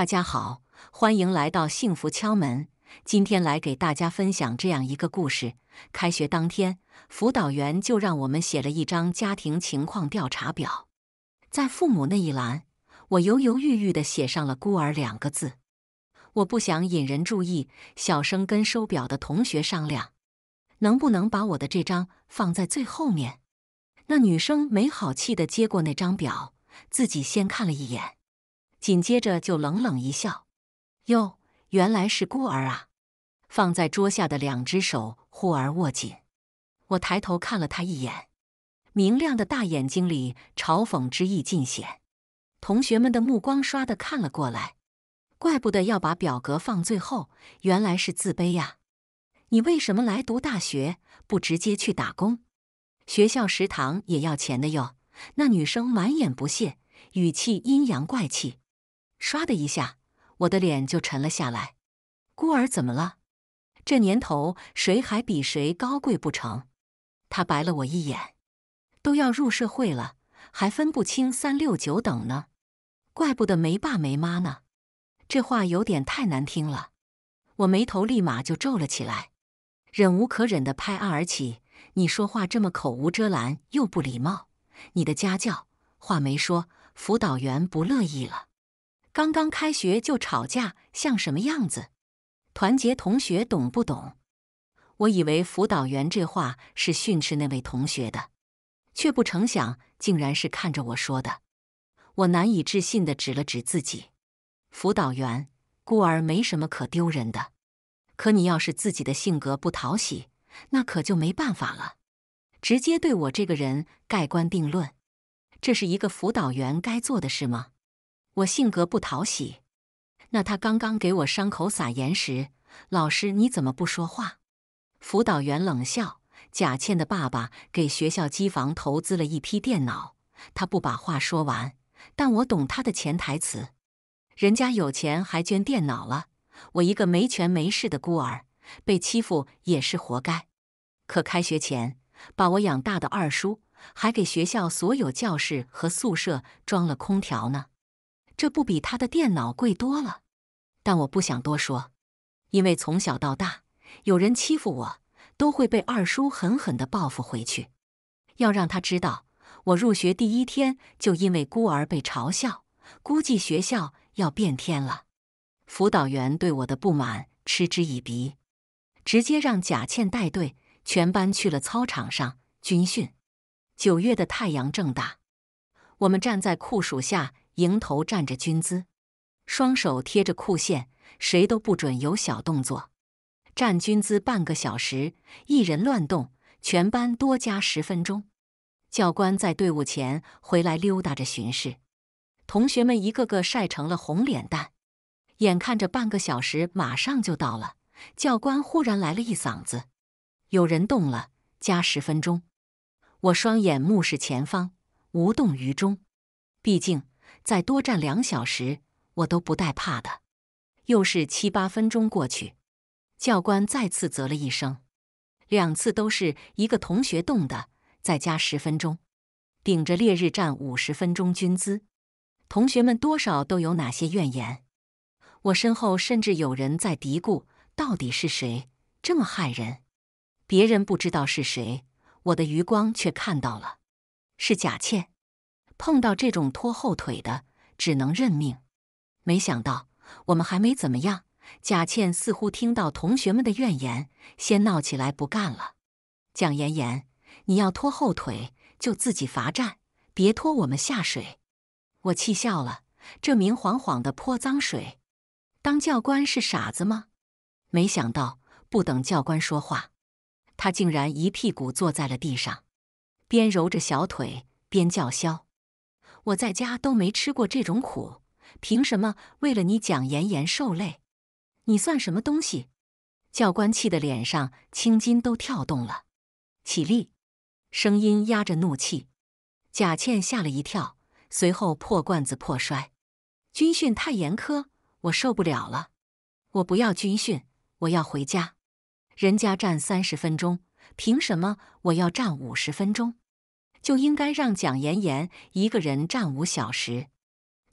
大家好，欢迎来到幸福敲门。今天来给大家分享这样一个故事：开学当天，辅导员就让我们写了一张家庭情况调查表。在父母那一栏，我犹犹豫豫地写上了“孤儿”两个字。我不想引人注意，小声跟收表的同学商量，能不能把我的这张放在最后面？那女生没好气地接过那张表，自己先看了一眼。紧接着就冷冷一笑，“哟，原来是孤儿啊！”放在桌下的两只手忽而握紧。我抬头看了他一眼，明亮的大眼睛里嘲讽之意尽显。同学们的目光刷的看了过来，怪不得要把表格放最后，原来是自卑呀！你为什么来读大学，不直接去打工？学校食堂也要钱的哟。那女生满眼不屑，语气阴阳怪气。唰的一下，我的脸就沉了下来。孤儿怎么了？这年头谁还比谁高贵不成？他白了我一眼，都要入社会了，还分不清三六九等呢？怪不得没爸没妈呢。这话有点太难听了，我眉头立马就皱了起来，忍无可忍的拍案而起：“你说话这么口无遮拦又不礼貌，你的家教！”话没说，辅导员不乐意了。刚刚开学就吵架，像什么样子？团结同学，懂不懂？我以为辅导员这话是训斥那位同学的，却不成想，竟然是看着我说的。我难以置信的指了指自己。辅导员，孤儿没什么可丢人的，可你要是自己的性格不讨喜，那可就没办法了，直接对我这个人盖棺定论，这是一个辅导员该做的事吗？我性格不讨喜，那他刚刚给我伤口撒盐时，老师你怎么不说话？辅导员冷笑。贾倩的爸爸给学校机房投资了一批电脑，他不把话说完，但我懂他的潜台词：人家有钱还捐电脑了，我一个没权没势的孤儿被欺负也是活该。可开学前把我养大的二叔还给学校所有教室和宿舍装了空调呢。这不比他的电脑贵多了，但我不想多说，因为从小到大，有人欺负我，都会被二叔狠狠的报复回去。要让他知道，我入学第一天就因为孤儿被嘲笑，估计学校要变天了。辅导员对我的不满嗤之以鼻，直接让贾倩带队，全班去了操场上军训。九月的太阳正大，我们站在酷暑下。迎头站着军姿，双手贴着裤线，谁都不准有小动作。站军姿半个小时，一人乱动，全班多加十分钟。教官在队伍前回来溜达着巡视，同学们一个个晒成了红脸蛋。眼看着半个小时马上就到了，教官忽然来了一嗓子：“有人动了，加十分钟！”我双眼目视前方，无动于衷，毕竟。再多站两小时，我都不带怕的。又是七八分钟过去，教官再次啧了一声。两次都是一个同学动的，再加十分钟，顶着烈日站五十分钟军姿，同学们多少都有哪些怨言？我身后甚至有人在嘀咕：“到底是谁这么害人？”别人不知道是谁，我的余光却看到了，是贾倩。碰到这种拖后腿的，只能认命。没想到我们还没怎么样，贾倩似乎听到同学们的怨言，先闹起来不干了。蒋妍妍，你要拖后腿就自己罚站，别拖我们下水。我气笑了，这明晃晃的泼脏水，当教官是傻子吗？没想到不等教官说话，他竟然一屁股坐在了地上，边揉着小腿边叫嚣。我在家都没吃过这种苦，凭什么为了你蒋妍妍受累？你算什么东西？教官气的脸上青筋都跳动了。起立，声音压着怒气。贾倩吓了一跳，随后破罐子破摔。军训太严苛，我受不了了。我不要军训，我要回家。人家站三十分钟，凭什么我要站五十分钟？就应该让蒋妍妍一个人站五小时。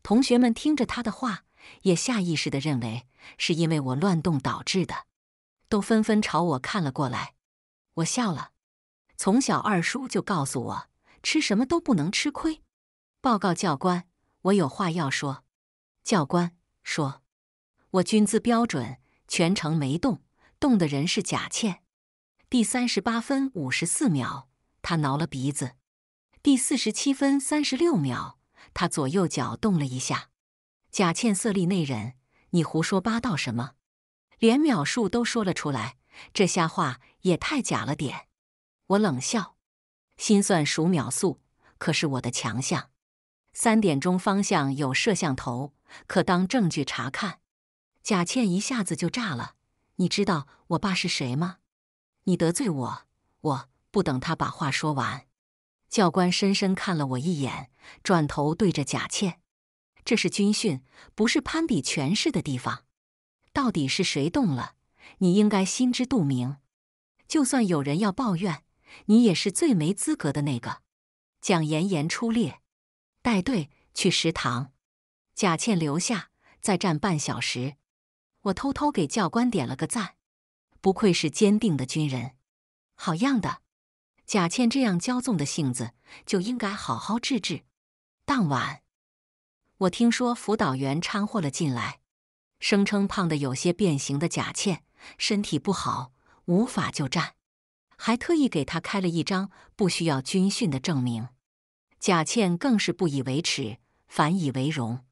同学们听着他的话，也下意识地认为是因为我乱动导致的，都纷纷朝我看了过来。我笑了。从小二叔就告诉我，吃什么都不能吃亏。报告教官，我有话要说。教官说，我军姿标准，全程没动，动的人是贾倩。第三十八分五十四秒，他挠了鼻子。第四十七分三十六秒，他左右脚动了一下。贾倩色厉内荏：“你胡说八道什么？连秒数都说了出来，这瞎话也太假了点。”我冷笑：“心算数秒速，可是我的强项。三点钟方向有摄像头，可当证据查看。”贾倩一下子就炸了：“你知道我爸是谁吗？你得罪我！我不等他把话说完。”教官深深看了我一眼，转头对着贾倩：“这是军训，不是攀比权势的地方。到底是谁动了？你应该心知肚明。就算有人要抱怨，你也是最没资格的那个。”蒋妍妍出列，带队去食堂。贾倩留下，再站半小时。我偷偷给教官点了个赞，不愧是坚定的军人，好样的！贾倩这样骄纵的性子就应该好好治治。当晚，我听说辅导员掺和了进来，声称胖的有些变形的贾倩身体不好，无法就站，还特意给他开了一张不需要军训的证明。贾倩更是不以为耻，反以为荣，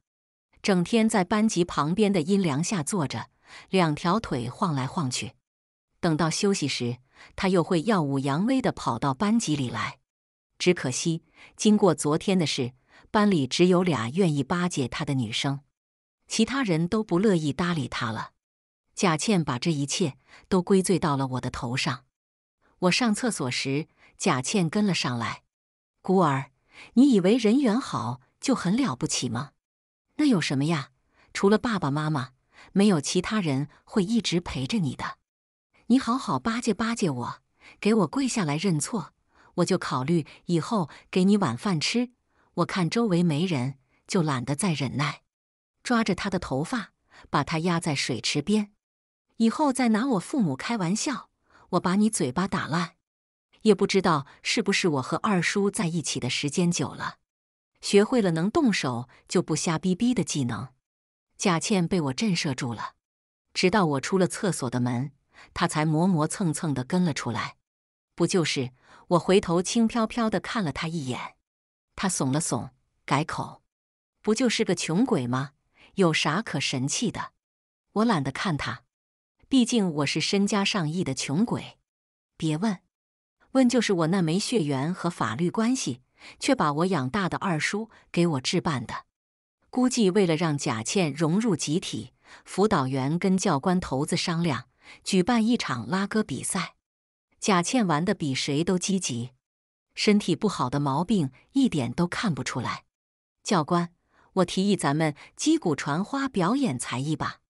整天在班级旁边的阴凉下坐着，两条腿晃来晃去。等到休息时，他又会耀武扬威地跑到班级里来。只可惜，经过昨天的事，班里只有俩愿意巴结他的女生，其他人都不乐意搭理他了。贾倩把这一切都归罪到了我的头上。我上厕所时，贾倩跟了上来。孤儿，你以为人缘好就很了不起吗？那有什么呀？除了爸爸妈妈，没有其他人会一直陪着你的。你好好巴结巴结我，给我跪下来认错，我就考虑以后给你晚饭吃。我看周围没人，就懒得再忍耐，抓着他的头发，把他压在水池边。以后再拿我父母开玩笑，我把你嘴巴打烂。也不知道是不是我和二叔在一起的时间久了，学会了能动手就不瞎逼逼的技能。贾倩被我震慑住了，直到我出了厕所的门。他才磨磨蹭蹭地跟了出来，不就是我回头轻飘飘地看了他一眼，他耸了耸，改口，不就是个穷鬼吗？有啥可神气的？我懒得看他，毕竟我是身家上亿的穷鬼。别问，问就是我那没血缘和法律关系却把我养大的二叔给我置办的。估计为了让贾倩融入集体，辅导员跟教官头子商量。举办一场拉歌比赛，贾倩玩的比谁都积极，身体不好的毛病一点都看不出来。教官，我提议咱们击鼓传花表演才艺吧。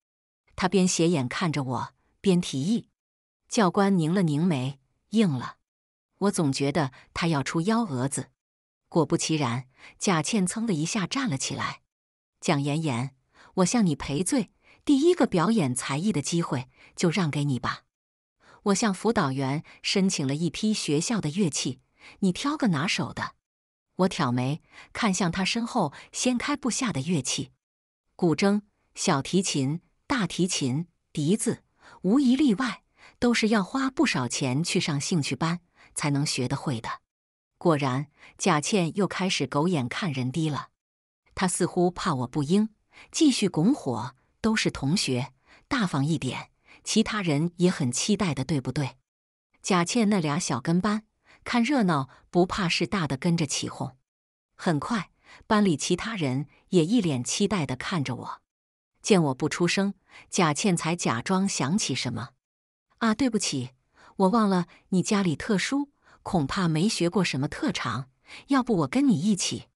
他边斜眼看着我边提议。教官拧了拧眉，应了。我总觉得他要出幺蛾子，果不其然，贾倩噌的一下站了起来。蒋妍妍，我向你赔罪。第一个表演才艺的机会就让给你吧。我向辅导员申请了一批学校的乐器，你挑个拿手的。我挑眉看向他身后掀开布下的乐器：古筝、小提琴、大提琴、笛子，无一例外都是要花不少钱去上兴趣班才能学得会的。果然，贾倩又开始狗眼看人低了。她似乎怕我不应，继续拱火。都是同学，大方一点，其他人也很期待的，对不对？贾倩那俩小跟班看热闹不怕事大的跟着起哄，很快班里其他人也一脸期待的看着我。见我不出声，贾倩才假装想起什么：“啊，对不起，我忘了你家里特殊，恐怕没学过什么特长，要不我跟你一起？”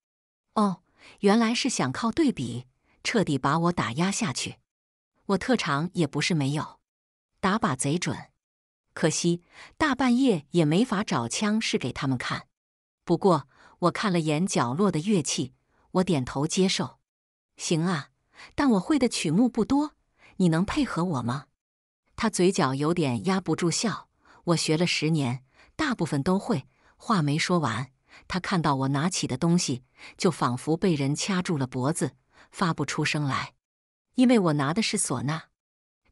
哦，原来是想靠对比。彻底把我打压下去，我特长也不是没有，打靶贼准，可惜大半夜也没法找枪试给他们看。不过我看了眼角落的乐器，我点头接受，行啊，但我会的曲目不多，你能配合我吗？他嘴角有点压不住笑，我学了十年，大部分都会。话没说完，他看到我拿起的东西，就仿佛被人掐住了脖子。发不出声来，因为我拿的是唢呐。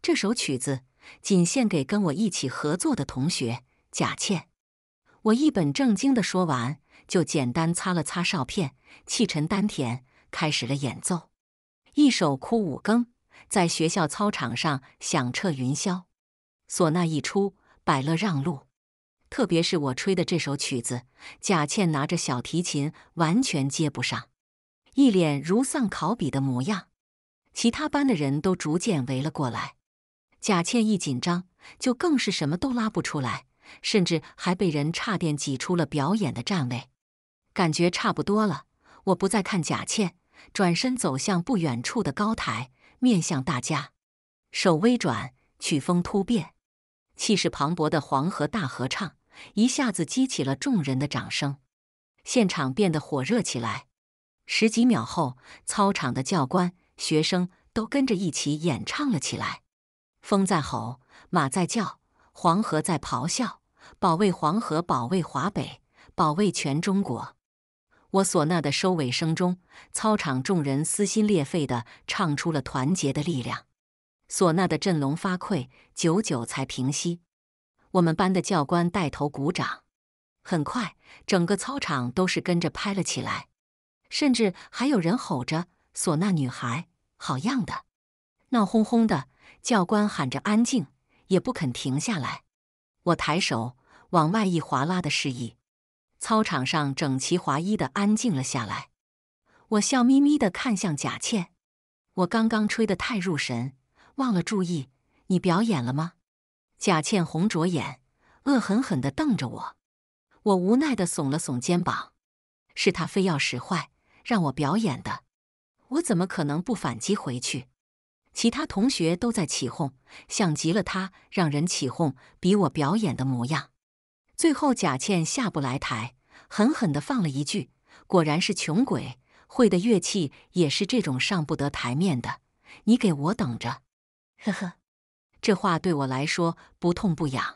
这首曲子仅献给跟我一起合作的同学贾倩。我一本正经的说完，就简单擦了擦哨片，气沉丹田，开始了演奏。一首《哭五更》在学校操场上响彻云霄，唢呐一出，百乐让路。特别是我吹的这首曲子，贾倩拿着小提琴完全接不上。一脸如丧考妣的模样，其他班的人都逐渐围了过来。贾倩一紧张，就更是什么都拉不出来，甚至还被人差点挤出了表演的站位。感觉差不多了，我不再看贾倩，转身走向不远处的高台，面向大家，手微转，曲风突变，气势磅礴的黄河大合唱一下子激起了众人的掌声，现场变得火热起来。十几秒后，操场的教官、学生都跟着一起演唱了起来。风在吼，马在叫，黄河在咆哮。保卫黄河，保卫华北，保卫全中国。我唢呐的收尾声中，操场众人撕心裂肺地唱出了团结的力量。唢呐的振聋发聩，久久才平息。我们班的教官带头鼓掌，很快整个操场都是跟着拍了起来。甚至还有人吼着“唢呐女孩，好样的！”闹哄哄的，教官喊着“安静”，也不肯停下来。我抬手往外一划拉的示意，操场上整齐划一的安静了下来。我笑眯眯的看向贾倩：“我刚刚吹得太入神，忘了注意你表演了吗？”贾倩红着眼，恶狠狠地瞪着我。我无奈地耸了耸肩膀：“是他非要使坏。”让我表演的，我怎么可能不反击回去？其他同学都在起哄，像极了他让人起哄、比我表演的模样。最后，贾倩下不来台，狠狠的放了一句：“果然是穷鬼，会的乐器也是这种上不得台面的。”你给我等着！呵呵，这话对我来说不痛不痒，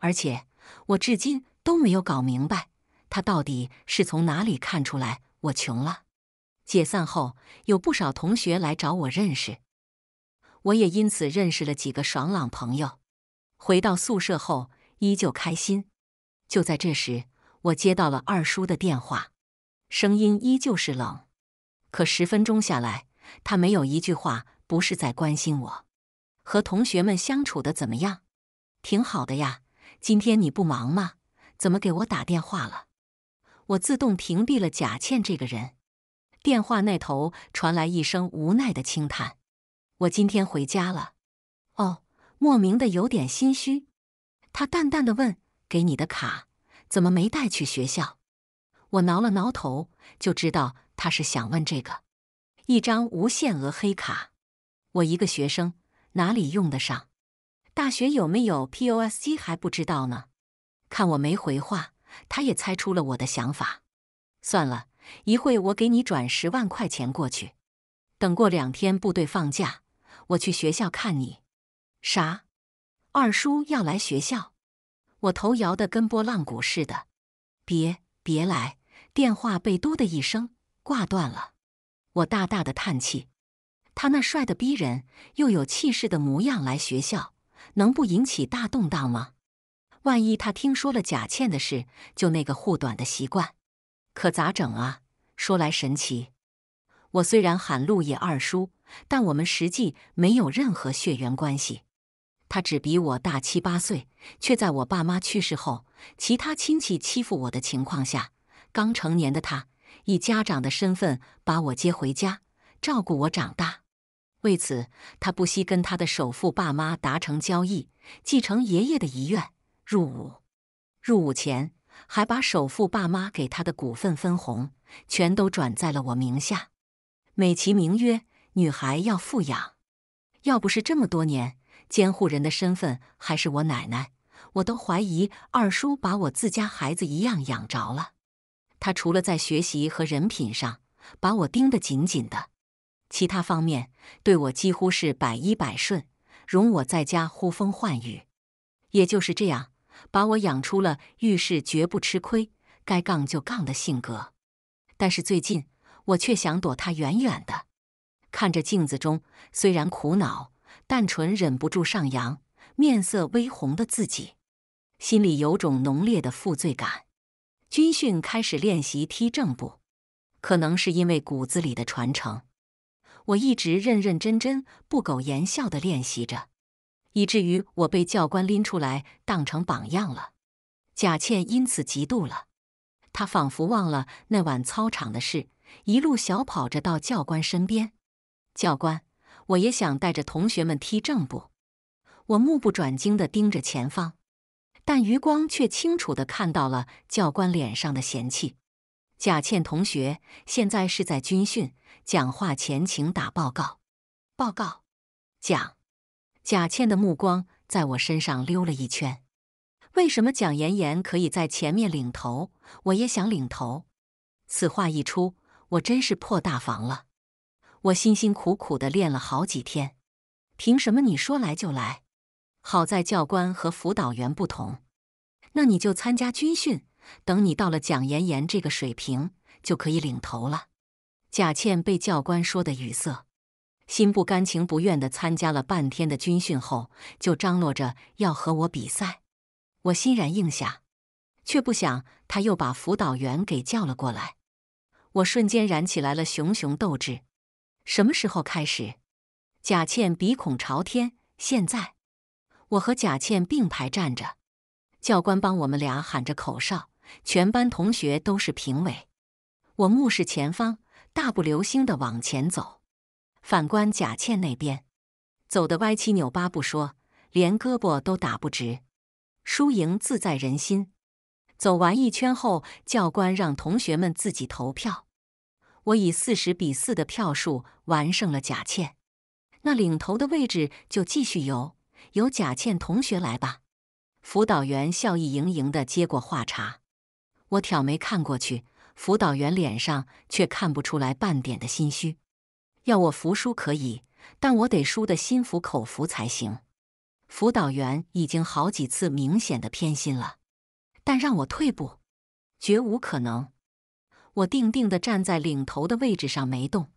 而且我至今都没有搞明白，他到底是从哪里看出来。我穷了，解散后有不少同学来找我认识，我也因此认识了几个爽朗朋友。回到宿舍后依旧开心。就在这时，我接到了二叔的电话，声音依旧是冷，可十分钟下来，他没有一句话不是在关心我，和同学们相处的怎么样？挺好的呀。今天你不忙吗？怎么给我打电话了？我自动屏蔽了贾倩这个人。电话那头传来一声无奈的轻叹：“我今天回家了。”哦，莫名的有点心虚。他淡淡的问：“给你的卡怎么没带去学校？”我挠了挠头，就知道他是想问这个。一张无限额黑卡，我一个学生哪里用得上？大学有没有 POS 机还不知道呢。看我没回话。他也猜出了我的想法，算了一会我给你转十万块钱过去。等过两天部队放假，我去学校看你。啥？二叔要来学校？我头摇得跟拨浪鼓似的。别别来！电话被“嘟”的一声挂断了。我大大的叹气。他那帅的逼人又有气势的模样来学校，能不引起大动荡吗？万一他听说了贾倩的事，就那个护短的习惯，可咋整啊？说来神奇，我虽然喊陆野二叔，但我们实际没有任何血缘关系。他只比我大七八岁，却在我爸妈去世后，其他亲戚欺负我的情况下，刚成年的他以家长的身份把我接回家，照顾我长大。为此，他不惜跟他的首富爸妈达成交易，继承爷爷的遗愿。入伍，入伍前还把首富爸妈给他的股份分红全都转在了我名下，美其名曰“女孩要富养”。要不是这么多年监护人的身份还是我奶奶，我都怀疑二叔把我自家孩子一样养着了。他除了在学习和人品上把我盯得紧紧的，其他方面对我几乎是百依百顺，容我在家呼风唤雨。也就是这样。把我养出了遇事绝不吃亏、该杠就杠的性格，但是最近我却想躲他远远的。看着镜子中虽然苦恼但唇忍不住上扬、面色微红的自己，心里有种浓烈的负罪感。军训开始练习踢正步，可能是因为骨子里的传承，我一直认认真真、不苟言笑地练习着。以至于我被教官拎出来当成榜样了，贾倩因此嫉妒了。她仿佛忘了那晚操场的事，一路小跑着到教官身边。教官，我也想带着同学们踢正步。我目不转睛的盯着前方，但余光却清楚的看到了教官脸上的嫌弃。贾倩同学，现在是在军训，讲话前请打报告。报告，讲。贾倩的目光在我身上溜了一圈，为什么蒋妍妍可以在前面领头？我也想领头。此话一出，我真是破大防了。我辛辛苦苦的练了好几天，凭什么你说来就来？好在教官和辅导员不同，那你就参加军训，等你到了蒋妍妍这个水平，就可以领头了。贾倩被教官说的语塞。心不甘情不愿的参加了半天的军训后，就张罗着要和我比赛。我欣然应下，却不想他又把辅导员给叫了过来。我瞬间燃起来了熊熊斗志。什么时候开始？贾倩鼻孔朝天。现在，我和贾倩并排站着，教官帮我们俩喊着口哨，全班同学都是评委。我目视前方，大步流星的往前走。反观贾倩那边，走的歪七扭八不说，连胳膊都打不直。输赢自在人心。走完一圈后，教官让同学们自己投票。我以四十比四的票数完胜了贾倩。那领头的位置就继续由由贾倩同学来吧。辅导员笑意盈盈的接过话茬。我挑眉看过去，辅导员脸上却看不出来半点的心虚。要我服输可以，但我得输得心服口服才行。辅导员已经好几次明显的偏心了，但让我退步，绝无可能。我定定地站在领头的位置上没动。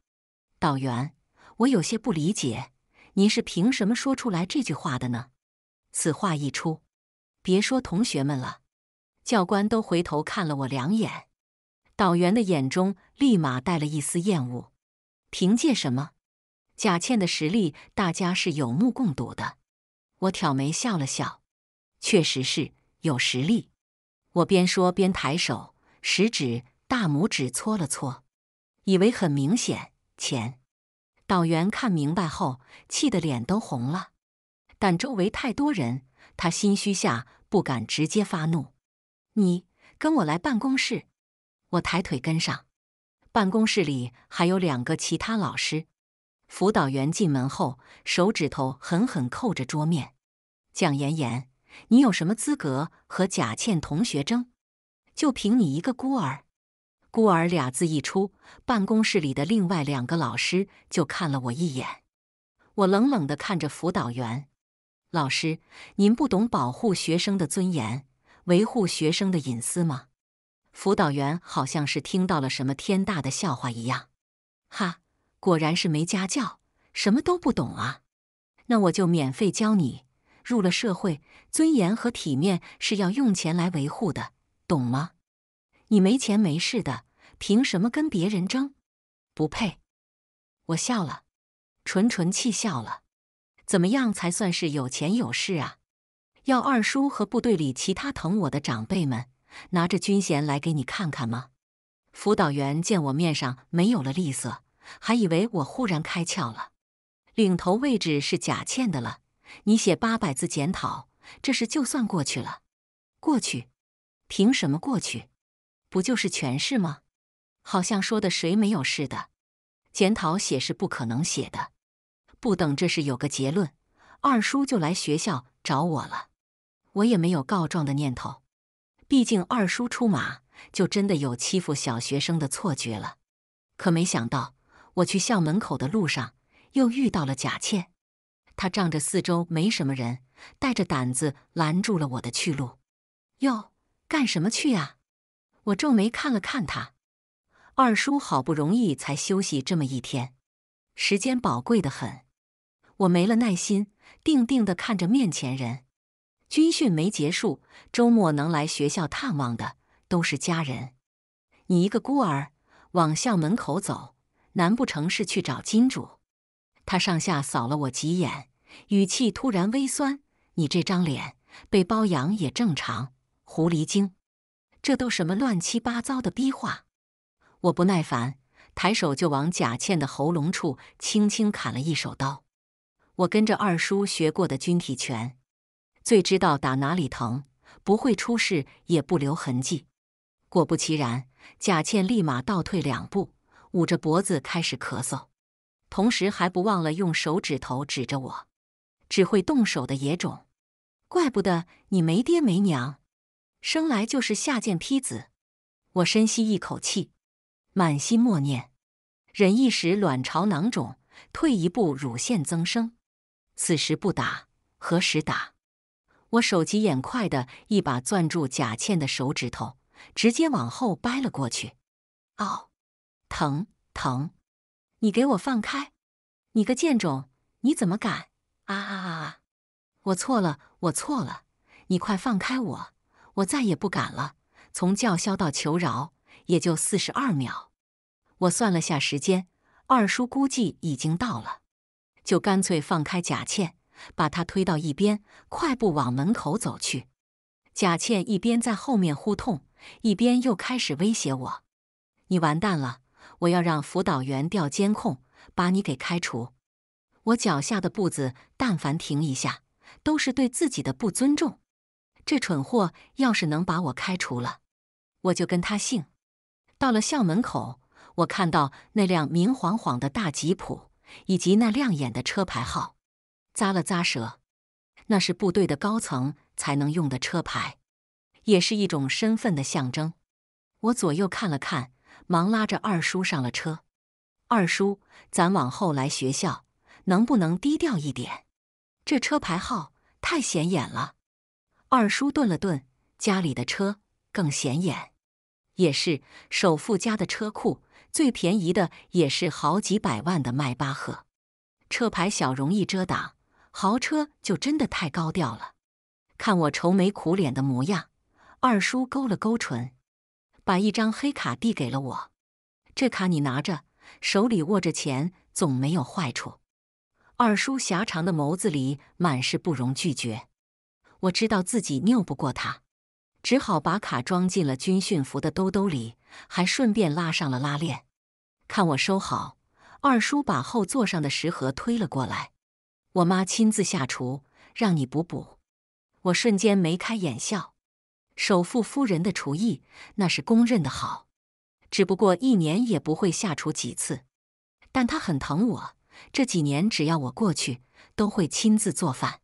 导员，我有些不理解，您是凭什么说出来这句话的呢？此话一出，别说同学们了，教官都回头看了我两眼。导员的眼中立马带了一丝厌恶。凭借什么？贾倩的实力，大家是有目共睹的。我挑眉笑了笑，确实是有实力。我边说边抬手，食指、大拇指搓了搓，以为很明显。钱导员看明白后，气得脸都红了，但周围太多人，他心虚下不敢直接发怒。你跟我来办公室。我抬腿跟上。办公室里还有两个其他老师。辅导员进门后，手指头狠狠扣着桌面：“蒋妍妍，你有什么资格和贾倩同学争？就凭你一个孤儿！”孤儿俩字一出，办公室里的另外两个老师就看了我一眼。我冷冷的看着辅导员：“老师，您不懂保护学生的尊严，维护学生的隐私吗？”辅导员好像是听到了什么天大的笑话一样，哈，果然是没家教，什么都不懂啊。那我就免费教你。入了社会，尊严和体面是要用钱来维护的，懂吗？你没钱没势的，凭什么跟别人争？不配。我笑了，纯纯气笑了。怎么样才算是有钱有势啊？要二叔和部队里其他疼我的长辈们。拿着军衔来给你看看吗？辅导员见我面上没有了厉色，还以为我忽然开窍了。领头位置是贾倩的了，你写八百字检讨，这事就算过去了。过去？凭什么过去？不就是全是吗？好像说的谁没有似的。检讨写是不可能写的。不等这事有个结论，二叔就来学校找我了。我也没有告状的念头。毕竟二叔出马，就真的有欺负小学生的错觉了。可没想到，我去校门口的路上又遇到了贾倩。她仗着四周没什么人，带着胆子拦住了我的去路。“哟，干什么去啊？”我皱眉看了看他。二叔好不容易才休息这么一天，时间宝贵的很。我没了耐心，定定的看着面前人。军训没结束，周末能来学校探望的都是家人。你一个孤儿往校门口走，难不成是去找金主？他上下扫了我几眼，语气突然微酸：“你这张脸被包养也正常，狐狸精！这都什么乱七八糟的逼话！”我不耐烦，抬手就往贾倩的喉咙处轻轻砍了一手刀。我跟着二叔学过的军体拳。最知道打哪里疼，不会出事，也不留痕迹。果不其然，贾倩立马倒退两步，捂着脖子开始咳嗽，同时还不忘了用手指头指着我：“只会动手的野种，怪不得你没爹没娘，生来就是下贱坯子。”我深吸一口气，满心默念：“忍一时，卵巢囊肿；退一步，乳腺增生。此时不打，何时打？”我手疾眼快的一把攥住贾倩的手指头，直接往后掰了过去。哦，疼疼！你给我放开！你个贱种！你怎么敢？啊啊啊！我错了，我错了！你快放开我！我再也不敢了。从叫嚣到求饶，也就四十二秒。我算了下时间，二叔估计已经到了，就干脆放开贾倩。把他推到一边，快步往门口走去。贾倩一边在后面呼痛，一边又开始威胁我：“你完蛋了！我要让辅导员调监控，把你给开除。”我脚下的步子，但凡停一下，都是对自己的不尊重。这蠢货要是能把我开除了，我就跟他姓。到了校门口，我看到那辆明晃晃的大吉普，以及那亮眼的车牌号。咂了咂舌，那是部队的高层才能用的车牌，也是一种身份的象征。我左右看了看，忙拉着二叔上了车。二叔，咱往后来学校，能不能低调一点？这车牌号太显眼了。二叔顿了顿，家里的车更显眼，也是首富家的车库，最便宜的也是好几百万的迈巴赫。车牌小容易遮挡。豪车就真的太高调了，看我愁眉苦脸的模样，二叔勾了勾唇，把一张黑卡递给了我。这卡你拿着，手里握着钱总没有坏处。二叔狭长的眸子里满是不容拒绝。我知道自己拗不过他，只好把卡装进了军训服的兜兜里，还顺便拉上了拉链。看我收好，二叔把后座上的食盒推了过来。我妈亲自下厨，让你补补。我瞬间眉开眼笑。首富夫人的厨艺那是公认的好，只不过一年也不会下厨几次。但他很疼我，这几年只要我过去，都会亲自做饭。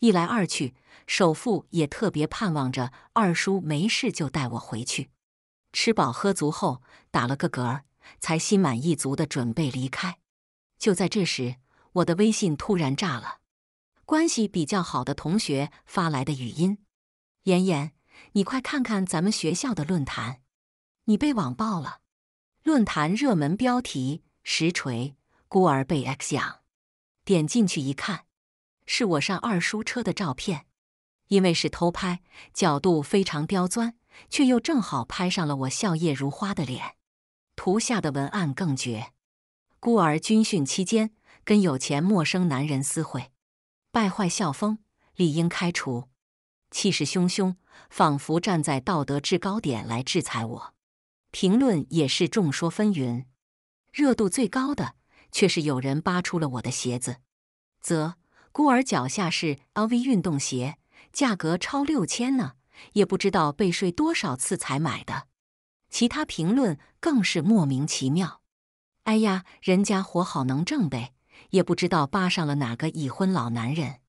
一来二去，首富也特别盼望着二叔没事就带我回去。吃饱喝足后，打了个嗝儿，才心满意足的准备离开。就在这时。我的微信突然炸了，关系比较好的同学发来的语音：“妍妍，你快看看咱们学校的论坛，你被网暴了。”论坛热门标题：“实锤，孤儿被 X 养。”点进去一看，是我上二叔车的照片，因为是偷拍，角度非常刁钻，却又正好拍上了我笑靥如花的脸。图下的文案更绝：“孤儿军训期间。”跟有钱陌生男人私会，败坏校风，理应开除。气势汹汹，仿佛站在道德制高点来制裁我。评论也是众说纷纭，热度最高的却是有人扒出了我的鞋子，则孤儿脚下是 LV 运动鞋，价格超六千呢，也不知道被睡多少次才买的。其他评论更是莫名其妙。哎呀，人家活好能挣呗。也不知道扒上了哪个已婚老男人，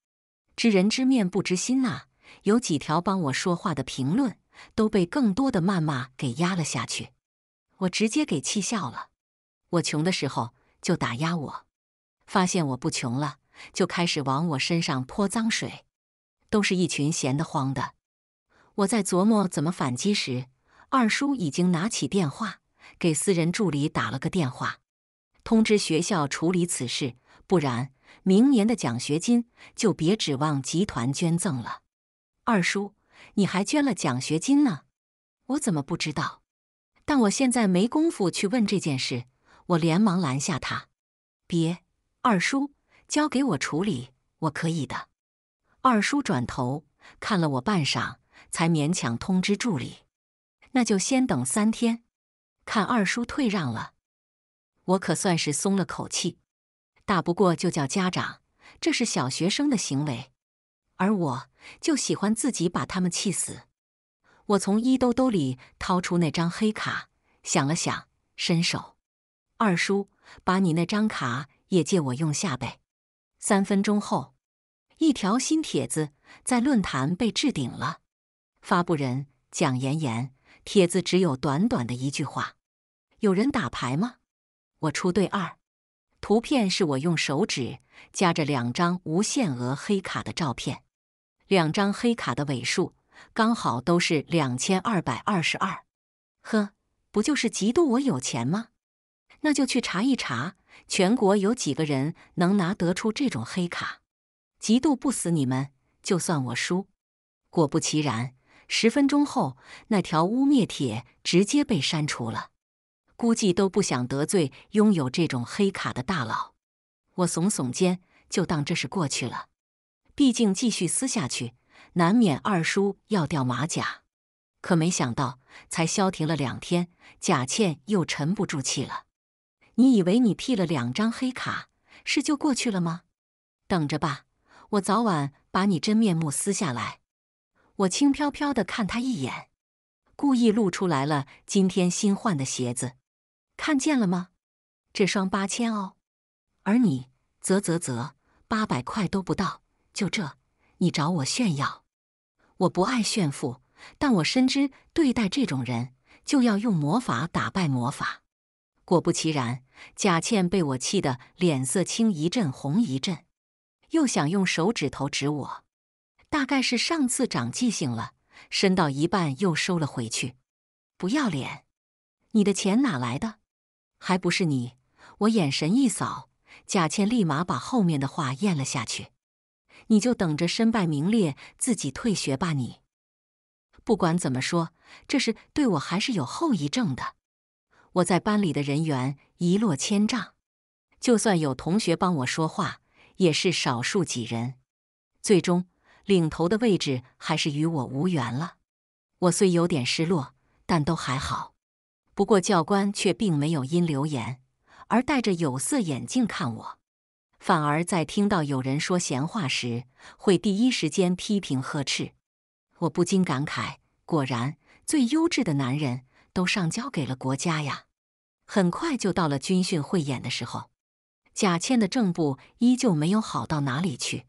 知人知面不知心呐！有几条帮我说话的评论都被更多的谩骂给压了下去，我直接给气笑了。我穷的时候就打压我，发现我不穷了就开始往我身上泼脏水，都是一群闲得慌的。我在琢磨怎么反击时，二叔已经拿起电话给私人助理打了个电话，通知学校处理此事。不然，明年的奖学金就别指望集团捐赠了。二叔，你还捐了奖学金呢，我怎么不知道？但我现在没工夫去问这件事，我连忙拦下他。别，二叔，交给我处理，我可以的。二叔转头看了我半晌，才勉强通知助理。那就先等三天，看二叔退让了。我可算是松了口气。打不过就叫家长，这是小学生的行为，而我就喜欢自己把他们气死。我从衣兜兜里掏出那张黑卡，想了想，伸手：“二叔，把你那张卡也借我用下呗。”三分钟后，一条新帖子在论坛被置顶了。发布人蒋妍妍，帖子只有短短的一句话：“有人打牌吗？我出对二。”图片是我用手指夹着两张无限额黑卡的照片，两张黑卡的尾数刚好都是两千二百二十二，呵，不就是嫉妒我有钱吗？那就去查一查，全国有几个人能拿得出这种黑卡？嫉妒不死你们，就算我输。果不其然，十分钟后，那条污蔑帖直接被删除了。估计都不想得罪拥有这种黑卡的大佬，我耸耸肩，就当这事过去了。毕竟继续撕下去，难免二叔要掉马甲。可没想到，才消停了两天，贾倩又沉不住气了。你以为你剃了两张黑卡，事就过去了吗？等着吧，我早晚把你真面目撕下来。我轻飘飘的看他一眼，故意露出来了今天新换的鞋子。看见了吗？这双八千哦，而你，啧啧啧，八百块都不到，就这，你找我炫耀？我不爱炫富，但我深知对待这种人就要用魔法打败魔法。果不其然，贾倩被我气得脸色青一阵红一阵，又想用手指头指我，大概是上次长记性了，伸到一半又收了回去。不要脸，你的钱哪来的？还不是你！我眼神一扫，贾倩立马把后面的话咽了下去。你就等着身败名裂，自己退学吧！你不管怎么说，这是对我还是有后遗症的。我在班里的人缘一落千丈，就算有同学帮我说话，也是少数几人。最终，领头的位置还是与我无缘了。我虽有点失落，但都还好。不过教官却并没有因流言而戴着有色眼镜看我，反而在听到有人说闲话时，会第一时间批评呵斥。我不禁感慨：果然，最优质的男人都上交给了国家呀！很快就到了军训汇演的时候，贾谦的正步依旧没有好到哪里去。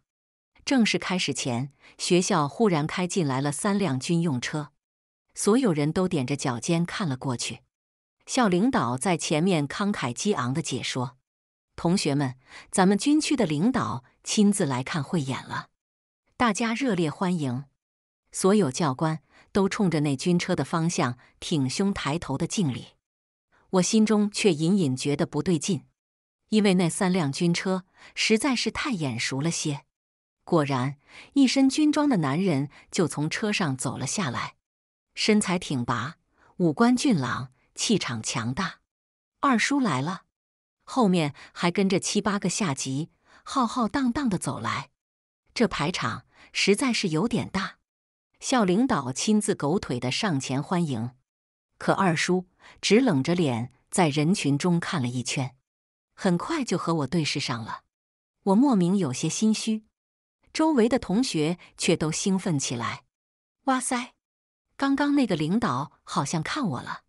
正式开始前，学校忽然开进来了三辆军用车，所有人都踮着脚尖看了过去。校领导在前面慷慨激昂的解说：“同学们，咱们军区的领导亲自来看汇演了，大家热烈欢迎！”所有教官都冲着那军车的方向挺胸抬头的敬礼。我心中却隐隐觉得不对劲，因为那三辆军车实在是太眼熟了些。果然，一身军装的男人就从车上走了下来，身材挺拔，五官俊朗。气场强大，二叔来了，后面还跟着七八个下级，浩浩荡荡的走来。这排场实在是有点大，校领导亲自狗腿的上前欢迎，可二叔只冷着脸在人群中看了一圈，很快就和我对视上了。我莫名有些心虚，周围的同学却都兴奋起来：“哇塞，刚刚那个领导好像看我了。”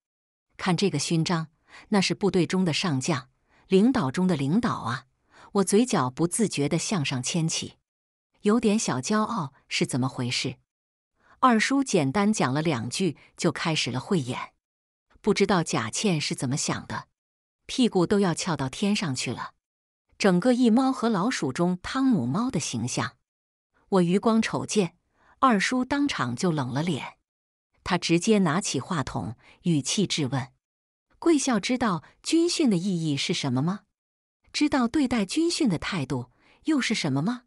看这个勋章，那是部队中的上将，领导中的领导啊！我嘴角不自觉地向上牵起，有点小骄傲，是怎么回事？二叔简单讲了两句，就开始了慧眼。不知道贾倩是怎么想的，屁股都要翘到天上去了，整个《一猫和老鼠》中汤姆猫的形象。我余光瞅见，二叔当场就冷了脸，他直接拿起话筒，语气质问。贵校知道军训的意义是什么吗？知道对待军训的态度又是什么吗？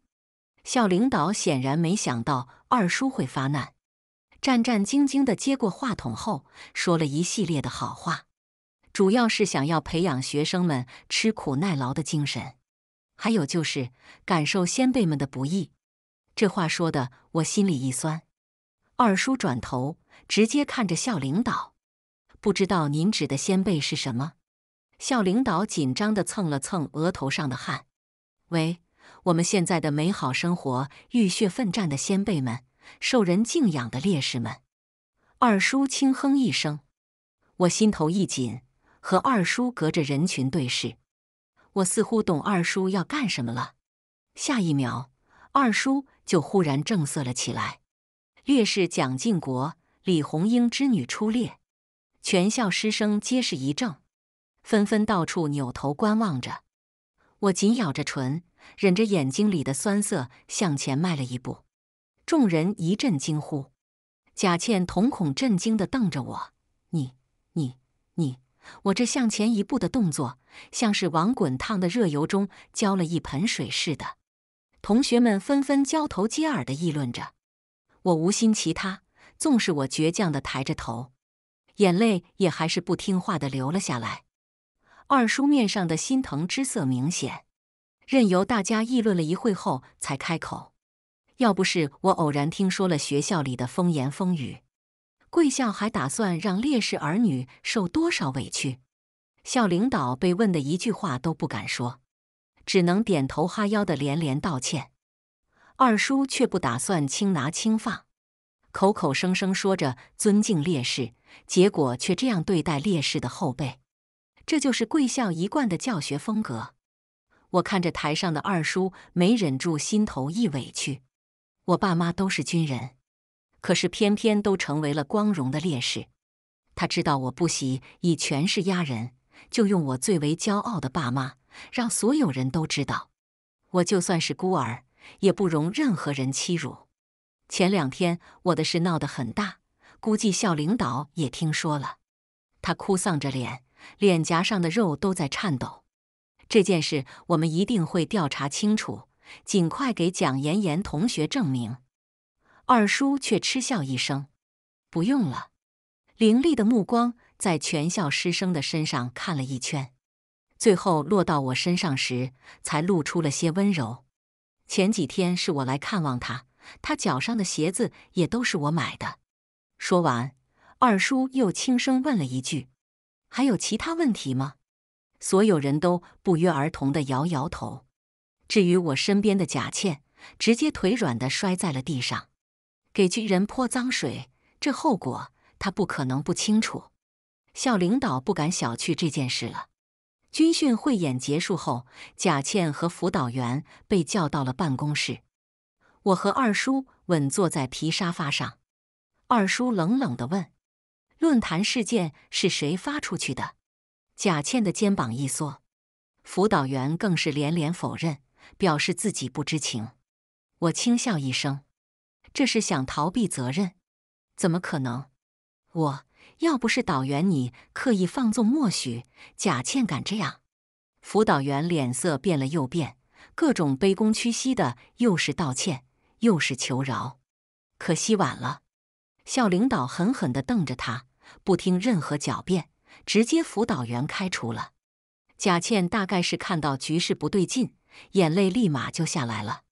校领导显然没想到二叔会发难，战战兢兢的接过话筒后，说了一系列的好话，主要是想要培养学生们吃苦耐劳的精神，还有就是感受先辈们的不易。这话说的我心里一酸。二叔转头直接看着校领导。不知道您指的先辈是什么？校领导紧张的蹭了蹭额头上的汗。喂，我们现在的美好生活，浴血奋战的先辈们，受人敬仰的烈士们。二叔轻哼一声，我心头一紧，和二叔隔着人群对视，我似乎懂二叔要干什么了。下一秒，二叔就忽然正色了起来。烈士蒋经国、李红英之女，出列。”全校师生皆是一怔，纷纷到处扭头观望着。我紧咬着唇，忍着眼睛里的酸涩，向前迈了一步。众人一阵惊呼，贾倩瞳孔震惊地瞪着我：“你、你、你！我这向前一步的动作，像是往滚烫的热油中浇了一盆水似的。”同学们纷纷交头接耳地议论着。我无心其他，纵使我倔强地抬着头。眼泪也还是不听话的流了下来。二叔面上的心疼之色明显，任由大家议论了一会后才开口：“要不是我偶然听说了学校里的风言风语，贵校还打算让烈士儿女受多少委屈？”校领导被问的一句话都不敢说，只能点头哈腰的连连道歉。二叔却不打算轻拿轻放，口口声声说着尊敬烈士。结果却这样对待烈士的后辈，这就是贵校一贯的教学风格。我看着台上的二叔，没忍住心头一委屈。我爸妈都是军人，可是偏偏都成为了光荣的烈士。他知道我不喜以权势压人，就用我最为骄傲的爸妈，让所有人都知道，我就算是孤儿，也不容任何人欺辱。前两天我的事闹得很大。估计校领导也听说了，他哭丧着脸，脸颊上的肉都在颤抖。这件事我们一定会调查清楚，尽快给蒋妍妍同学证明。二叔却嗤笑一声：“不用了。”凌厉的目光在全校师生的身上看了一圈，最后落到我身上时，才露出了些温柔。前几天是我来看望他，他脚上的鞋子也都是我买的。说完，二叔又轻声问了一句：“还有其他问题吗？”所有人都不约而同的摇摇头。至于我身边的贾倩，直接腿软的摔在了地上。给军人泼脏水，这后果他不可能不清楚。校领导不敢小觑这件事了。军训汇演结束后，贾倩和辅导员被叫到了办公室。我和二叔稳坐在皮沙发上。二叔冷冷的问：“论坛事件是谁发出去的？”贾倩的肩膀一缩，辅导员更是连连否认，表示自己不知情。我轻笑一声：“这是想逃避责任？怎么可能？我要不是导员，你刻意放纵默许，贾倩敢这样？”辅导员脸色变了又变，各种卑躬屈膝的，又是道歉，又是求饶。可惜晚了。校领导狠狠地瞪着他，不听任何狡辩，直接辅导员开除了。贾倩大概是看到局势不对劲，眼泪立马就下来了。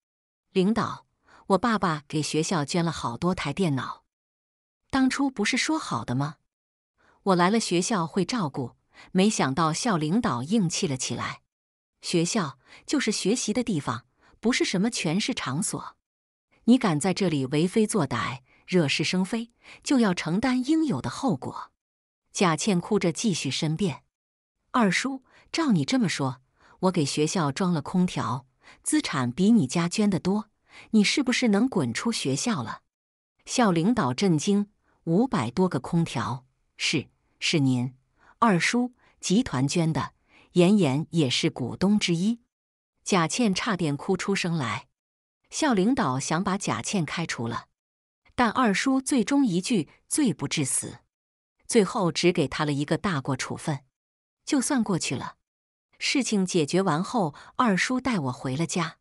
领导，我爸爸给学校捐了好多台电脑，当初不是说好的吗？我来了学校会照顾，没想到校领导硬气了起来。学校就是学习的地方，不是什么权势场所，你敢在这里为非作歹！惹是生非就要承担应有的后果。贾倩哭着继续申辩：“二叔，照你这么说，我给学校装了空调，资产比你家捐的多，你是不是能滚出学校了？”校领导震惊：“五百多个空调，是是您二叔集团捐的，妍妍也是股东之一。”贾倩差点哭出声来。校领导想把贾倩开除了。但二叔最终一句“罪不至死”，最后只给他了一个大过处分，就算过去了。事情解决完后，二叔带我回了家。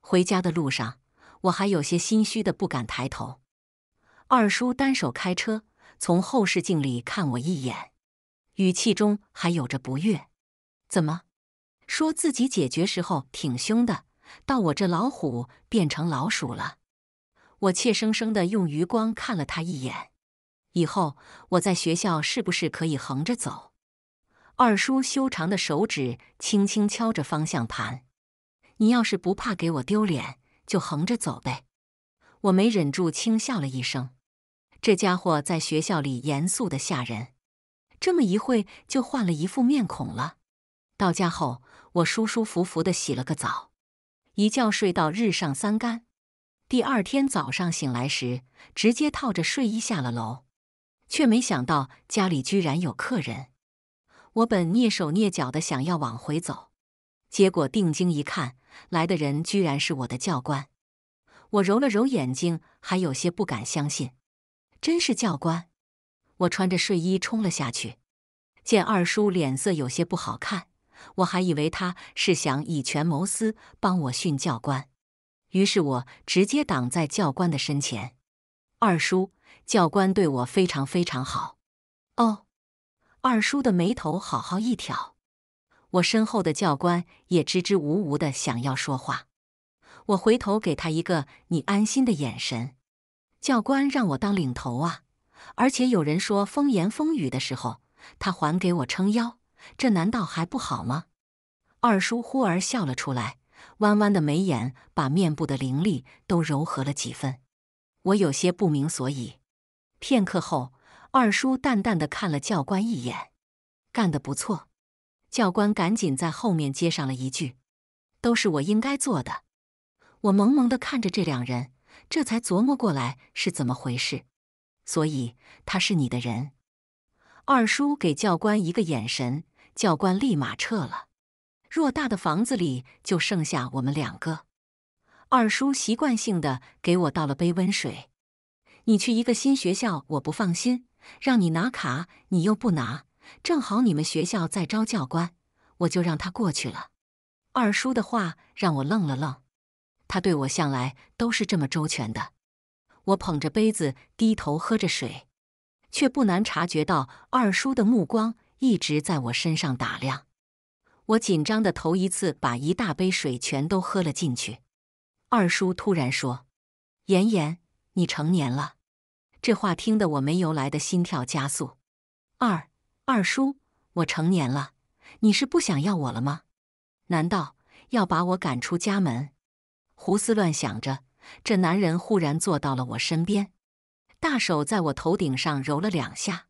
回家的路上，我还有些心虚的，不敢抬头。二叔单手开车，从后视镜里看我一眼，语气中还有着不悦：“怎么，说自己解决时候挺凶的，到我这老虎变成老鼠了？”我怯生生的用余光看了他一眼，以后我在学校是不是可以横着走？二叔修长的手指轻轻敲着方向盘，你要是不怕给我丢脸，就横着走呗。我没忍住轻笑了一声，这家伙在学校里严肃的吓人，这么一会就换了一副面孔了。到家后，我舒舒服服的洗了个澡，一觉睡到日上三竿。第二天早上醒来时，直接套着睡衣下了楼，却没想到家里居然有客人。我本蹑手蹑脚的想要往回走，结果定睛一看，来的人居然是我的教官。我揉了揉眼睛，还有些不敢相信，真是教官。我穿着睡衣冲了下去，见二叔脸色有些不好看，我还以为他是想以权谋私，帮我训教官。于是我直接挡在教官的身前。二叔，教官对我非常非常好。哦，二叔的眉头好好一挑。我身后的教官也支支吾吾的想要说话。我回头给他一个你安心的眼神。教官让我当领头啊，而且有人说风言风语的时候，他还给我撑腰，这难道还不好吗？二叔忽而笑了出来。弯弯的眉眼把面部的凌厉都柔和了几分，我有些不明所以。片刻后，二叔淡淡的看了教官一眼：“干得不错。”教官赶紧在后面接上了一句：“都是我应该做的。”我萌萌的看着这两人，这才琢磨过来是怎么回事。所以他是你的人。二叔给教官一个眼神，教官立马撤了。偌大的房子里就剩下我们两个，二叔习惯性的给我倒了杯温水。你去一个新学校，我不放心，让你拿卡，你又不拿，正好你们学校在招教官，我就让他过去了。二叔的话让我愣了愣，他对我向来都是这么周全的。我捧着杯子低头喝着水，却不难察觉到二叔的目光一直在我身上打量。我紧张的头一次把一大杯水全都喝了进去。二叔突然说：“妍妍，你成年了。”这话听得我没由来的心跳加速。二二叔，我成年了，你是不想要我了吗？难道要把我赶出家门？胡思乱想着，这男人忽然坐到了我身边，大手在我头顶上揉了两下。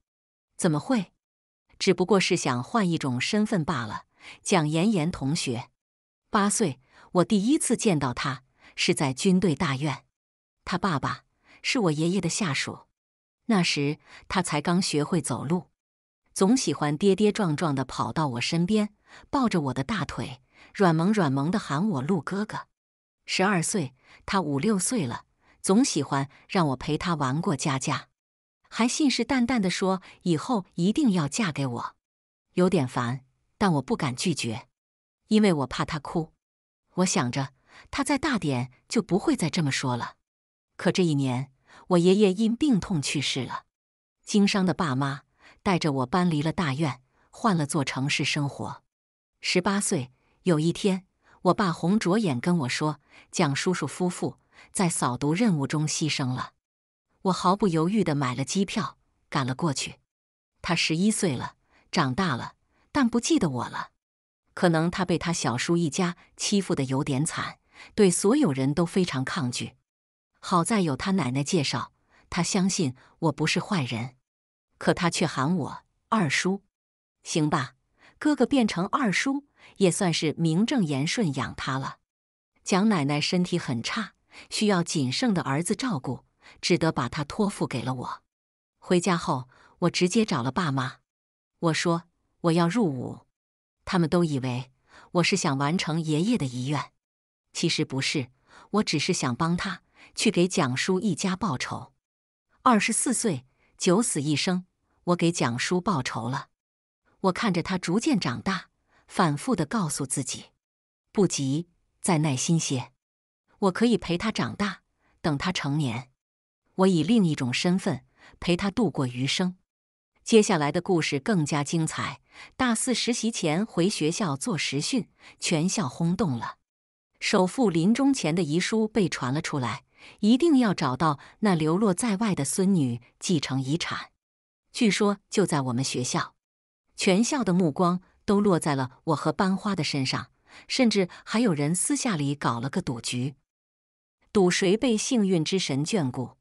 怎么会？只不过是想换一种身份罢了。蒋妍妍同学，八岁，我第一次见到她是在军队大院，她爸爸是我爷爷的下属。那时她才刚学会走路，总喜欢跌跌撞撞地跑到我身边，抱着我的大腿，软萌软萌地喊我“鹿哥哥”。十二岁，她五六岁了，总喜欢让我陪她玩过家家，还信誓旦旦地说以后一定要嫁给我，有点烦。但我不敢拒绝，因为我怕他哭。我想着他再大点就不会再这么说了。可这一年，我爷爷因病痛去世了。经商的爸妈带着我搬离了大院，换了座城市生活。十八岁，有一天，我爸红着眼跟我说：“蒋叔叔夫妇在扫毒任务中牺牲了。”我毫不犹豫的买了机票，赶了过去。他十一岁了，长大了。但不记得我了，可能他被他小叔一家欺负的有点惨，对所有人都非常抗拒。好在有他奶奶介绍，他相信我不是坏人，可他却喊我二叔。行吧，哥哥变成二叔也算是名正言顺养他了。蒋奶奶身体很差，需要仅剩的儿子照顾，只得把他托付给了我。回家后，我直接找了爸妈，我说。我要入伍，他们都以为我是想完成爷爷的遗愿，其实不是，我只是想帮他去给蒋叔一家报仇。二十四岁，九死一生，我给蒋叔报仇了。我看着他逐渐长大，反复的告诉自己，不急，再耐心些。我可以陪他长大，等他成年，我以另一种身份陪他度过余生。接下来的故事更加精彩。大四实习前回学校做实训，全校轰动了。首富临终前的遗书被传了出来，一定要找到那流落在外的孙女继承遗产。据说就在我们学校，全校的目光都落在了我和班花的身上，甚至还有人私下里搞了个赌局，赌谁被幸运之神眷顾。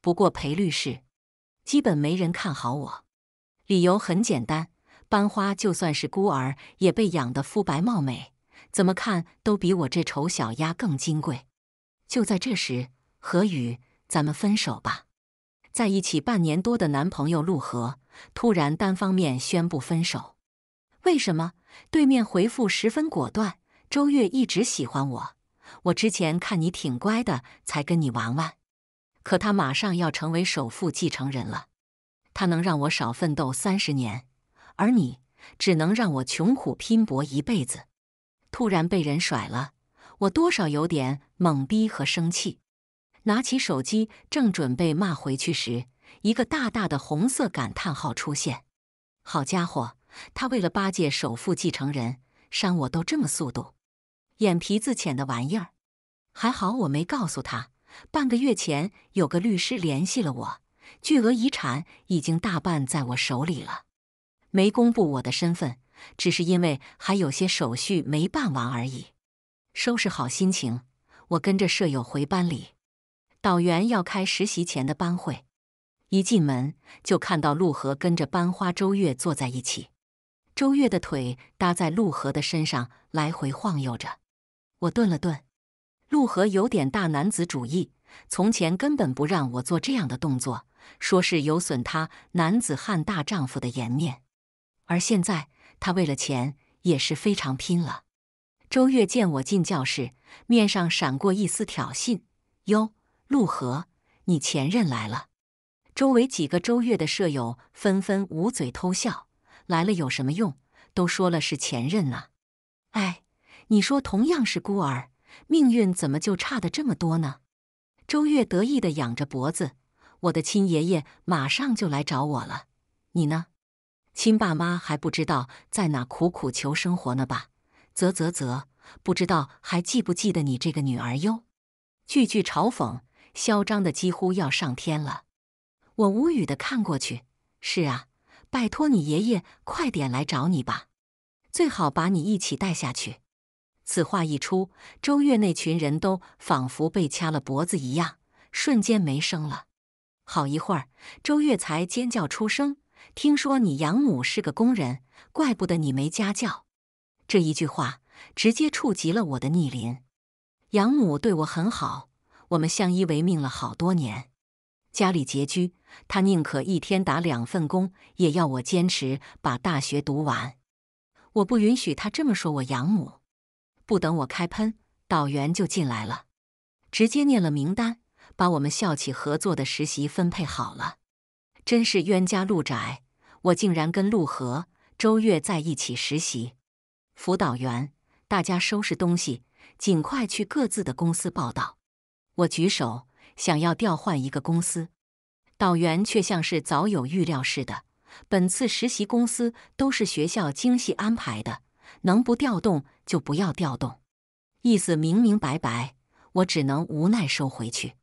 不过赔率是，基本没人看好我，理由很简单。班花就算是孤儿，也被养得肤白貌美，怎么看都比我这丑小鸭更金贵。就在这时，何雨，咱们分手吧！在一起半年多的男朋友陆河突然单方面宣布分手，为什么？对面回复十分果断。周月一直喜欢我，我之前看你挺乖的，才跟你玩玩。可他马上要成为首富继承人了，他能让我少奋斗三十年。而你只能让我穷苦拼搏一辈子。突然被人甩了，我多少有点懵逼和生气。拿起手机，正准备骂回去时，一个大大的红色感叹号出现。好家伙，他为了八戒首富继承人删我都这么速度，眼皮子浅的玩意儿。还好我没告诉他，半个月前有个律师联系了我，巨额遗产已经大半在我手里了。没公布我的身份，只是因为还有些手续没办完而已。收拾好心情，我跟着舍友回班里。导员要开实习前的班会，一进门就看到陆河跟着班花周月坐在一起，周月的腿搭在陆河的身上，来回晃悠着。我顿了顿，陆河有点大男子主义，从前根本不让我做这样的动作，说是有损他男子汉大丈夫的颜面。而现在，他为了钱也是非常拼了。周月见我进教室，面上闪过一丝挑衅：“哟，陆河，你前任来了。”周围几个周月的舍友纷纷捂嘴偷笑。来了有什么用？都说了是前任呢。哎，你说同样是孤儿，命运怎么就差的这么多呢？周月得意的仰着脖子：“我的亲爷爷马上就来找我了，你呢？”亲爸妈还不知道在哪苦苦求生活呢吧？啧啧啧，不知道还记不记得你这个女儿哟？句句嘲讽，嚣张的几乎要上天了。我无语的看过去，是啊，拜托你爷爷快点来找你吧，最好把你一起带下去。此话一出，周月那群人都仿佛被掐了脖子一样，瞬间没声了。好一会儿，周月才尖叫出声。听说你养母是个工人，怪不得你没家教。这一句话直接触及了我的逆鳞。养母对我很好，我们相依为命了好多年。家里拮据，她宁可一天打两份工，也要我坚持把大学读完。我不允许他这么说。我养母不等我开喷，导员就进来了，直接念了名单，把我们校企合作的实习分配好了。真是冤家路窄。我竟然跟陆河、周月在一起实习，辅导员，大家收拾东西，尽快去各自的公司报道。我举手想要调换一个公司，导员却像是早有预料似的。本次实习公司都是学校精细安排的，能不调动就不要调动，意思明明白白。我只能无奈收回去。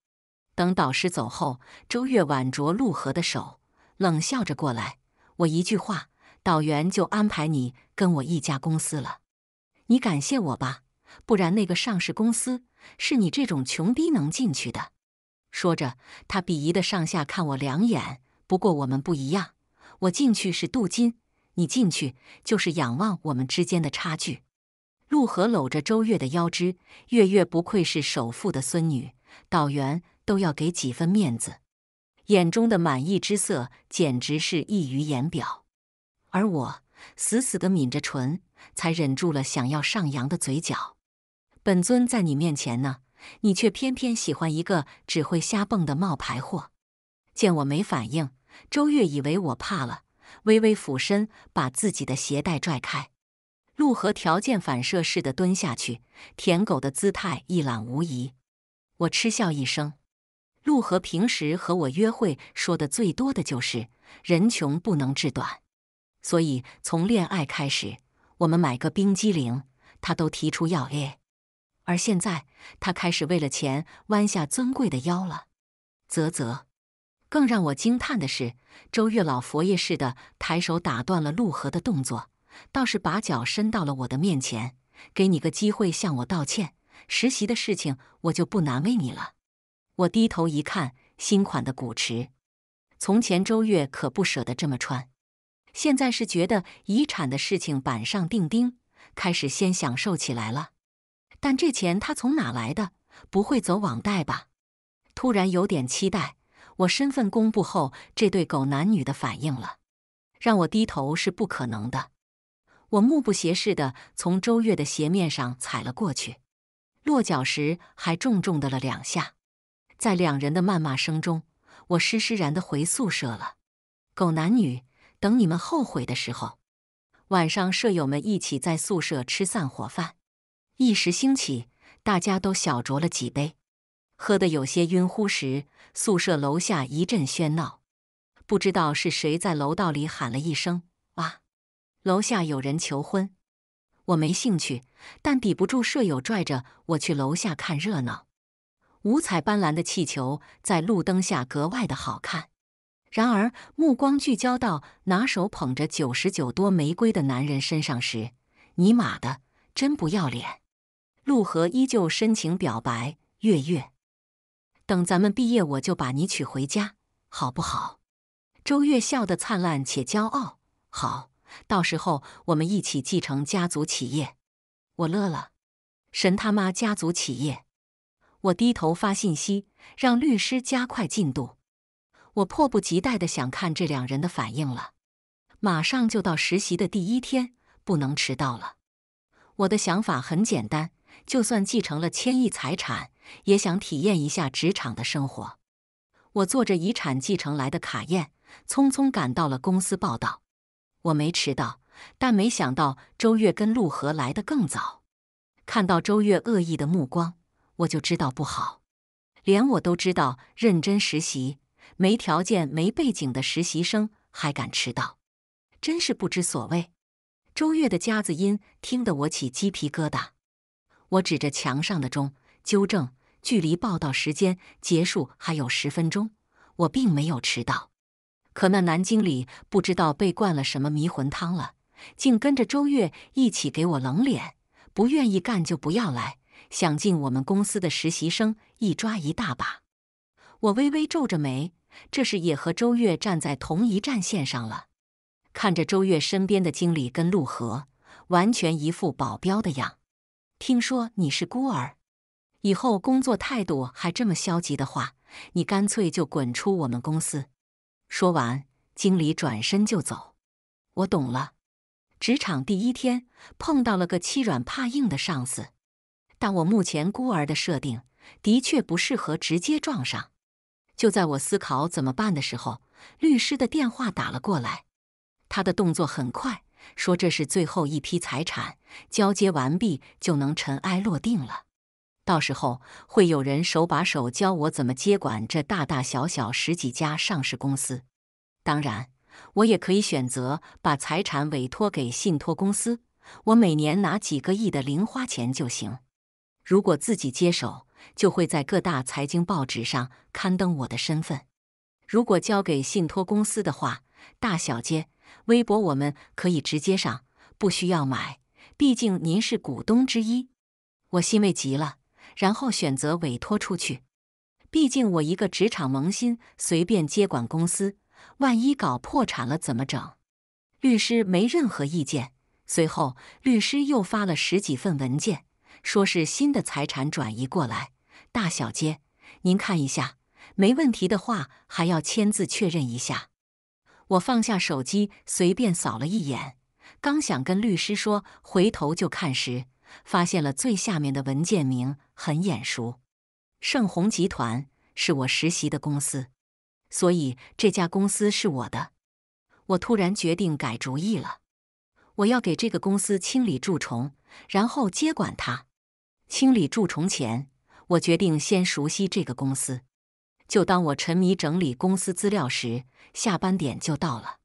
等导师走后，周月挽着陆河的手，冷笑着过来。我一句话，导员就安排你跟我一家公司了，你感谢我吧，不然那个上市公司是你这种穷逼能进去的。说着，他鄙夷的上下看我两眼。不过我们不一样，我进去是镀金，你进去就是仰望。我们之间的差距。陆河搂着周月的腰肢，月月不愧是首富的孙女，导员都要给几分面子。眼中的满意之色简直是溢于言表，而我死死的抿着唇，才忍住了想要上扬的嘴角。本尊在你面前呢，你却偏偏喜欢一个只会瞎蹦的冒牌货。见我没反应，周月以为我怕了，微微俯身，把自己的鞋带拽开。陆河条件反射似的蹲下去，舔狗的姿态一览无遗。我嗤笑一声。陆河平时和我约会说的最多的就是“人穷不能志短”，所以从恋爱开始，我们买个冰激凌，他都提出要 A。而现在他开始为了钱弯下尊贵的腰了，啧啧。更让我惊叹的是，周月老佛爷似的抬手打断了陆河的动作，倒是把脚伸到了我的面前，给你个机会向我道歉。实习的事情我就不难为你了。我低头一看，新款的古驰，从前周月可不舍得这么穿，现在是觉得遗产的事情板上钉钉，开始先享受起来了。但这钱他从哪来的？不会走网贷吧？突然有点期待我身份公布后这对狗男女的反应了。让我低头是不可能的，我目不斜视的从周月的鞋面上踩了过去，落脚时还重重的了两下。在两人的谩骂声中，我施施然的回宿舍了。狗男女，等你们后悔的时候。晚上，舍友们一起在宿舍吃散伙饭。一时兴起，大家都小酌了几杯，喝得有些晕乎时，宿舍楼下一阵喧闹。不知道是谁在楼道里喊了一声：“啊，楼下有人求婚！”我没兴趣，但抵不住舍友拽着我去楼下看热闹。五彩斑斓的气球在路灯下格外的好看。然而，目光聚焦到拿手捧着九十九朵玫瑰的男人身上时，尼玛的，真不要脸！陆河依旧深情表白：“月月，等咱们毕业，我就把你娶回家，好不好？”周月笑得灿烂且骄傲：“好，到时候我们一起继承家族企业。”我乐了，神他妈家族企业！我低头发信息，让律师加快进度。我迫不及待的想看这两人的反应了。马上就到实习的第一天，不能迟到了。我的想法很简单，就算继承了千亿财产，也想体验一下职场的生活。我坐着遗产继承来的卡宴，匆匆赶到了公司报道。我没迟到，但没想到周月跟陆河来的更早。看到周月恶意的目光。我就知道不好，连我都知道认真实习，没条件、没背景的实习生还敢迟到，真是不知所谓。周月的夹子音听得我起鸡皮疙瘩。我指着墙上的钟，纠正：距离报道时间结束还有十分钟，我并没有迟到。可那男经理不知道被灌了什么迷魂汤了，竟跟着周月一起给我冷脸，不愿意干就不要来。想进我们公司的实习生一抓一大把，我微微皱着眉，这是也和周月站在同一战线上了。看着周月身边的经理跟陆河，完全一副保镖的样。听说你是孤儿，以后工作态度还这么消极的话，你干脆就滚出我们公司。说完，经理转身就走。我懂了，职场第一天碰到了个欺软怕硬的上司。但我目前孤儿的设定的确不适合直接撞上。就在我思考怎么办的时候，律师的电话打了过来。他的动作很快，说这是最后一批财产交接完毕就能尘埃落定了。到时候会有人手把手教我怎么接管这大大小小十几家上市公司。当然，我也可以选择把财产委托给信托公司，我每年拿几个亿的零花钱就行。如果自己接手，就会在各大财经报纸上刊登我的身份；如果交给信托公司的话，大小街微博我们可以直接上，不需要买。毕竟您是股东之一，我欣慰极了。然后选择委托出去，毕竟我一个职场萌新，随便接管公司，万一搞破产了怎么整？律师没任何意见。随后，律师又发了十几份文件。说是新的财产转移过来，大小姐，您看一下，没问题的话还要签字确认一下。我放下手机，随便扫了一眼，刚想跟律师说回头就看时，发现了最下面的文件名很眼熟。盛虹集团是我实习的公司，所以这家公司是我的。我突然决定改主意了，我要给这个公司清理蛀虫，然后接管它。清理蛀虫前，我决定先熟悉这个公司。就当我沉迷整理公司资料时，下班点就到了。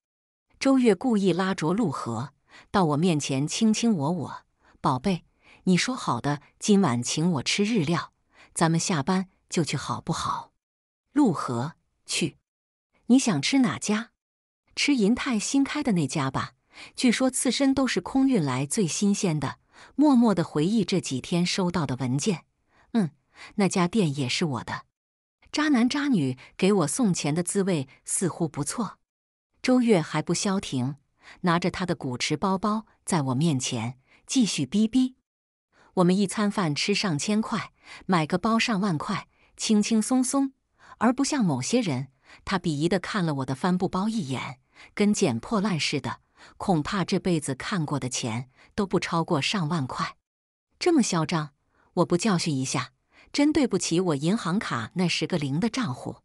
周月故意拉着陆河到我面前卿卿我我：“宝贝，你说好的，今晚请我吃日料，咱们下班就去好不好？”陆河去，你想吃哪家？吃银泰新开的那家吧，据说刺身都是空运来，最新鲜的。默默地回忆这几天收到的文件，嗯，那家店也是我的。渣男渣女给我送钱的滋味似乎不错。周月还不消停，拿着他的古驰包包在我面前继续逼逼。我们一餐饭吃上千块，买个包上万块，轻轻松松，而不像某些人。他鄙夷地看了我的帆布包一眼，跟捡破烂似的。恐怕这辈子看过的钱都不超过上万块，这么嚣张，我不教训一下，真对不起我银行卡那十个零的账户。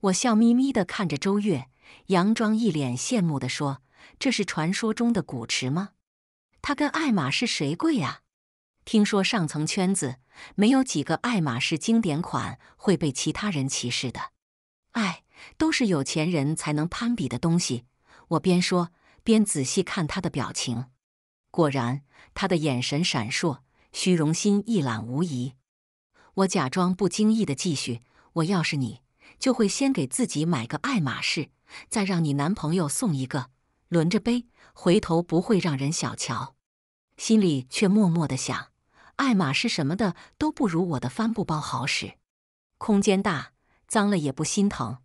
我笑眯眯地看着周月，佯装一脸羡慕地说：“这是传说中的古驰吗？他跟爱马仕谁贵啊？听说上层圈子没有几个爱马仕经典款会被其他人歧视的。哎，都是有钱人才能攀比的东西。”我边说。边仔细看他的表情，果然，他的眼神闪烁，虚荣心一览无遗。我假装不经意的继续：“我要是你，就会先给自己买个爱马仕，再让你男朋友送一个，轮着背，回头不会让人小瞧。”心里却默默的想：“爱马仕什么的都不如我的帆布包好使，空间大，脏了也不心疼。”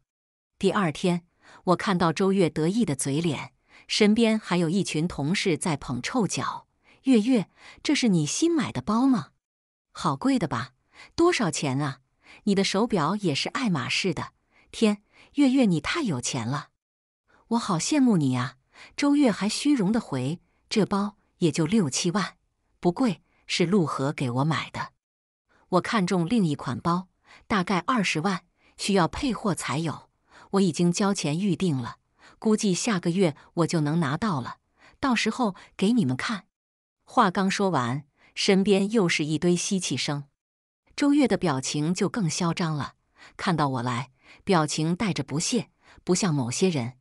第二天，我看到周月得意的嘴脸。身边还有一群同事在捧臭脚。月月，这是你新买的包吗？好贵的吧？多少钱啊？你的手表也是爱马仕的？天，月月你太有钱了，我好羡慕你呀。周月还虚荣的回：这包也就六七万，不贵，是陆河给我买的。我看中另一款包，大概二十万，需要配货才有。我已经交钱预定了。估计下个月我就能拿到了，到时候给你们看。话刚说完，身边又是一堆吸气声，周月的表情就更嚣张了。看到我来，表情带着不屑，不像某些人。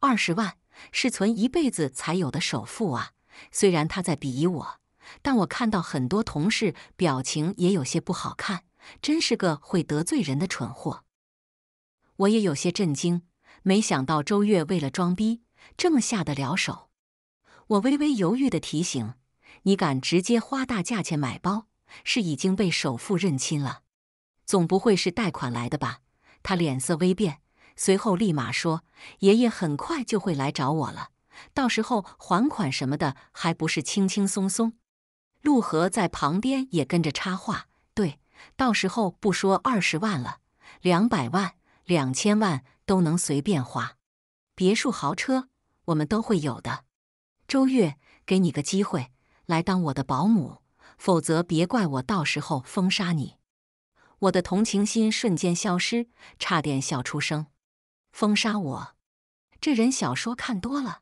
二十万是存一辈子才有的首付啊！虽然他在鄙夷我，但我看到很多同事表情也有些不好看，真是个会得罪人的蠢货。我也有些震惊。没想到周月为了装逼这么下得了手，我微微犹豫的提醒：“你敢直接花大价钱买包，是已经被首富认亲了，总不会是贷款来的吧？”他脸色微变，随后立马说：“爷爷很快就会来找我了，到时候还款什么的还不是轻轻松松。”陆河在旁边也跟着插话：“对，到时候不说二十万了，两百万、两千万。”都能随便花，别墅豪车，我们都会有的。周月，给你个机会，来当我的保姆，否则别怪我到时候封杀你。我的同情心瞬间消失，差点笑出声。封杀我？这人小说看多了，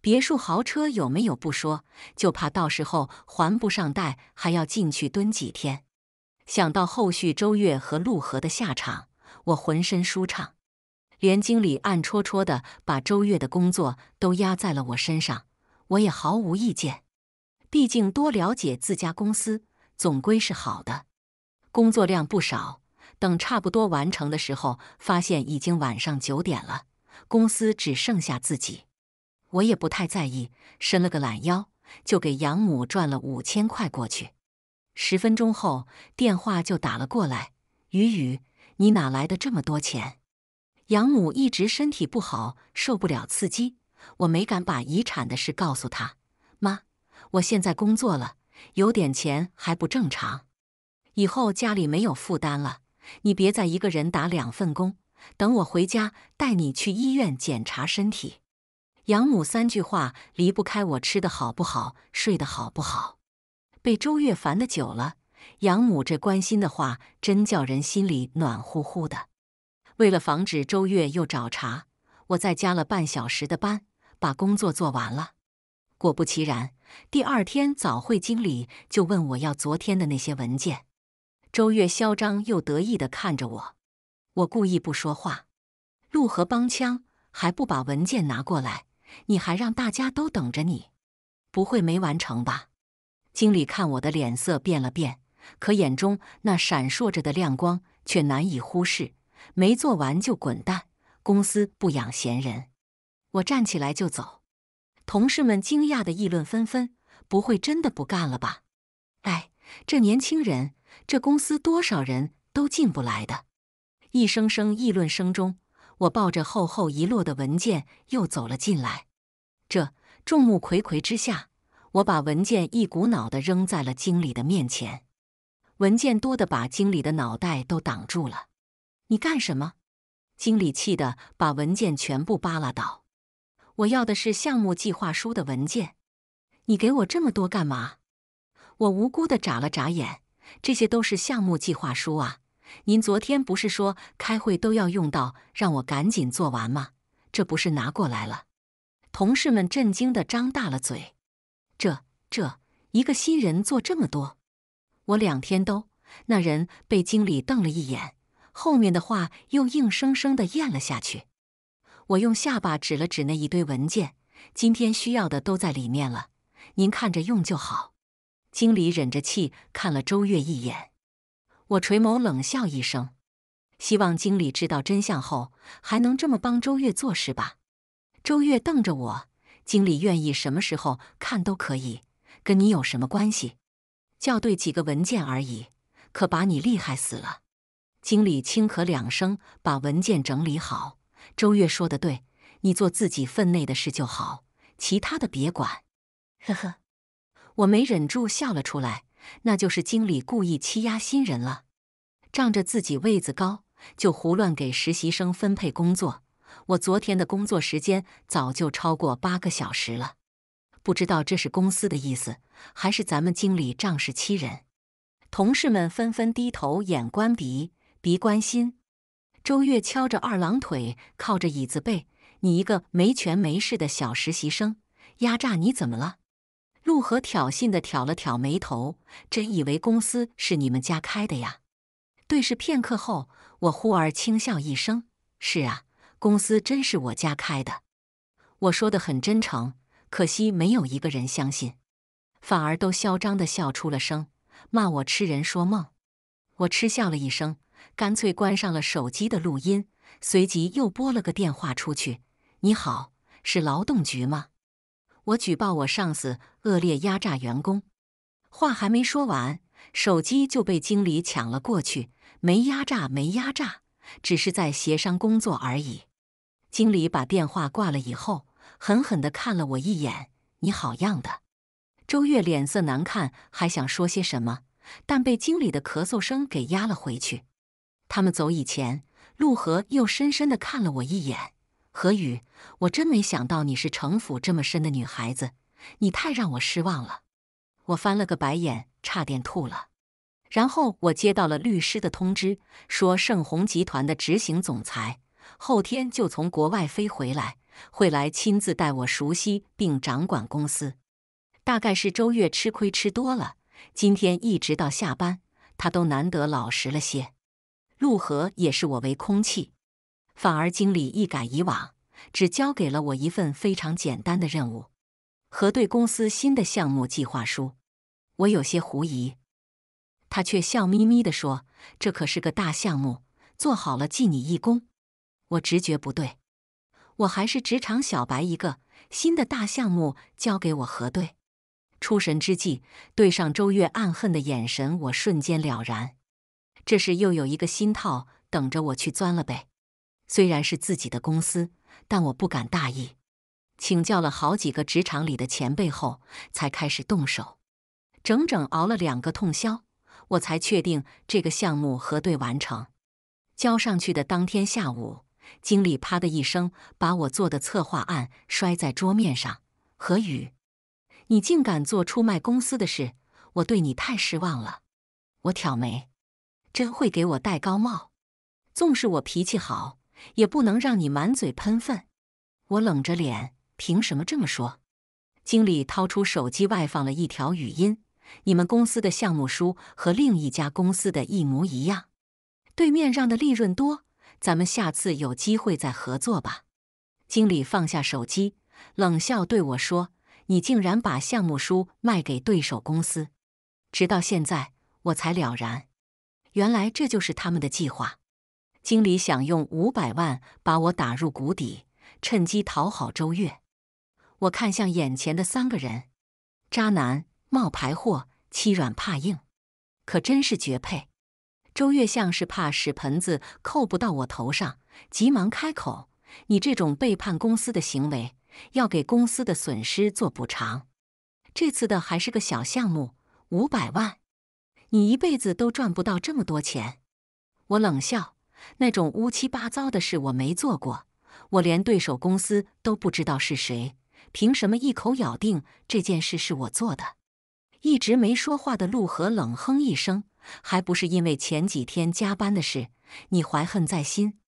别墅豪车有没有不说，就怕到时候还不上贷，还要进去蹲几天。想到后续周月和陆河的下场，我浑身舒畅。连经理暗戳戳的把周月的工作都压在了我身上，我也毫无意见。毕竟多了解自家公司总归是好的。工作量不少，等差不多完成的时候，发现已经晚上九点了。公司只剩下自己，我也不太在意，伸了个懒腰，就给养母转了五千块过去。十分钟后，电话就打了过来：“雨雨，你哪来的这么多钱？”养母一直身体不好，受不了刺激，我没敢把遗产的事告诉她。妈，我现在工作了，有点钱还不正常。以后家里没有负担了，你别再一个人打两份工。等我回家，带你去医院检查身体。养母三句话离不开我吃的好不好，睡的好不好。被周月烦的久了，养母这关心的话，真叫人心里暖乎乎的。为了防止周月又找茬，我再加了半小时的班，把工作做完了。果不其然，第二天早会，经理就问我要昨天的那些文件。周月嚣张又得意的看着我，我故意不说话。陆河帮腔，还不把文件拿过来？你还让大家都等着你？不会没完成吧？经理看我的脸色变了变，可眼中那闪烁着的亮光却难以忽视。没做完就滚蛋！公司不养闲人。我站起来就走。同事们惊讶的议论纷纷：“不会真的不干了吧？”哎，这年轻人，这公司多少人都进不来的。一声声议论声中，我抱着厚厚一摞的文件又走了进来。这众目睽睽之下，我把文件一股脑的扔在了经理的面前。文件多的把经理的脑袋都挡住了。你干什么？经理气得把文件全部扒拉倒。我要的是项目计划书的文件，你给我这么多干嘛？我无辜的眨了眨眼。这些都是项目计划书啊！您昨天不是说开会都要用到，让我赶紧做完吗？这不是拿过来了？同事们震惊的张大了嘴。这这，一个新人做这么多？我两天都……那人被经理瞪了一眼。后面的话又硬生生的咽了下去。我用下巴指了指那一堆文件：“今天需要的都在里面了，您看着用就好。”经理忍着气看了周月一眼。我垂眸冷笑一声：“希望经理知道真相后还能这么帮周月做事吧？”周月瞪着我：“经理愿意什么时候看都可以，跟你有什么关系？校对几个文件而已，可把你厉害死了。”经理轻咳两声，把文件整理好。周月说的对，你做自己分内的事就好，其他的别管。呵呵，我没忍住笑了出来。那就是经理故意欺压新人了，仗着自己位子高，就胡乱给实习生分配工作。我昨天的工作时间早就超过八个小时了，不知道这是公司的意思，还是咱们经理仗势欺人。同事们纷纷低头，眼观鼻。别关心，周月敲着二郎腿，靠着椅子背。你一个没权没势的小实习生，压榨你怎么了？陆河挑衅的挑了挑眉头，真以为公司是你们家开的呀？对视片刻后，我忽而轻笑一声：“是啊，公司真是我家开的。”我说的很真诚，可惜没有一个人相信，反而都嚣张的笑出了声，骂我痴人说梦。我嗤笑了一声。干脆关上了手机的录音，随即又拨了个电话出去。“你好，是劳动局吗？我举报我上司恶劣压榨员工。”话还没说完，手机就被经理抢了过去。“没压榨，没压榨，只是在协商工作而已。”经理把电话挂了以后，狠狠地看了我一眼。“你好样的！”周月脸色难看，还想说些什么，但被经理的咳嗽声给压了回去。他们走以前，陆河又深深地看了我一眼。何雨，我真没想到你是城府这么深的女孩子，你太让我失望了。我翻了个白眼，差点吐了。然后我接到了律师的通知，说盛虹集团的执行总裁后天就从国外飞回来，会来亲自带我熟悉并掌管公司。大概是周月吃亏吃多了，今天一直到下班，他都难得老实了些。陆河也视我为空气，反而经理一改以往，只交给了我一份非常简单的任务——核对公司新的项目计划书。我有些狐疑，他却笑眯眯地说：“这可是个大项目，做好了记你一功。”我直觉不对，我还是职场小白，一个新的大项目交给我核对。出神之际，对上周月暗恨的眼神，我瞬间了然。这是又有一个新套等着我去钻了呗，虽然是自己的公司，但我不敢大意。请教了好几个职场里的前辈后，才开始动手，整整熬了两个通宵，我才确定这个项目核对完成。交上去的当天下午，经理啪的一声把我做的策划案摔在桌面上：“何宇，你竟敢做出卖公司的事，我对你太失望了。”我挑眉。真会给我戴高帽，纵使我脾气好，也不能让你满嘴喷粪。我冷着脸，凭什么这么说？经理掏出手机外放了一条语音：“你们公司的项目书和另一家公司的一模一样，对面让的利润多，咱们下次有机会再合作吧。”经理放下手机，冷笑对我说：“你竟然把项目书卖给对手公司，直到现在我才了然。”原来这就是他们的计划。经理想用五百万把我打入谷底，趁机讨好周月。我看向眼前的三个人，渣男、冒牌货、欺软怕硬，可真是绝配。周月像是怕屎盆子扣不到我头上，急忙开口：“你这种背叛公司的行为，要给公司的损失做补偿。这次的还是个小项目，五百万。”你一辈子都赚不到这么多钱，我冷笑。那种乌七八糟的事我没做过，我连对手公司都不知道是谁，凭什么一口咬定这件事是我做的？一直没说话的陆河冷哼一声：“还不是因为前几天加班的事，你怀恨在心。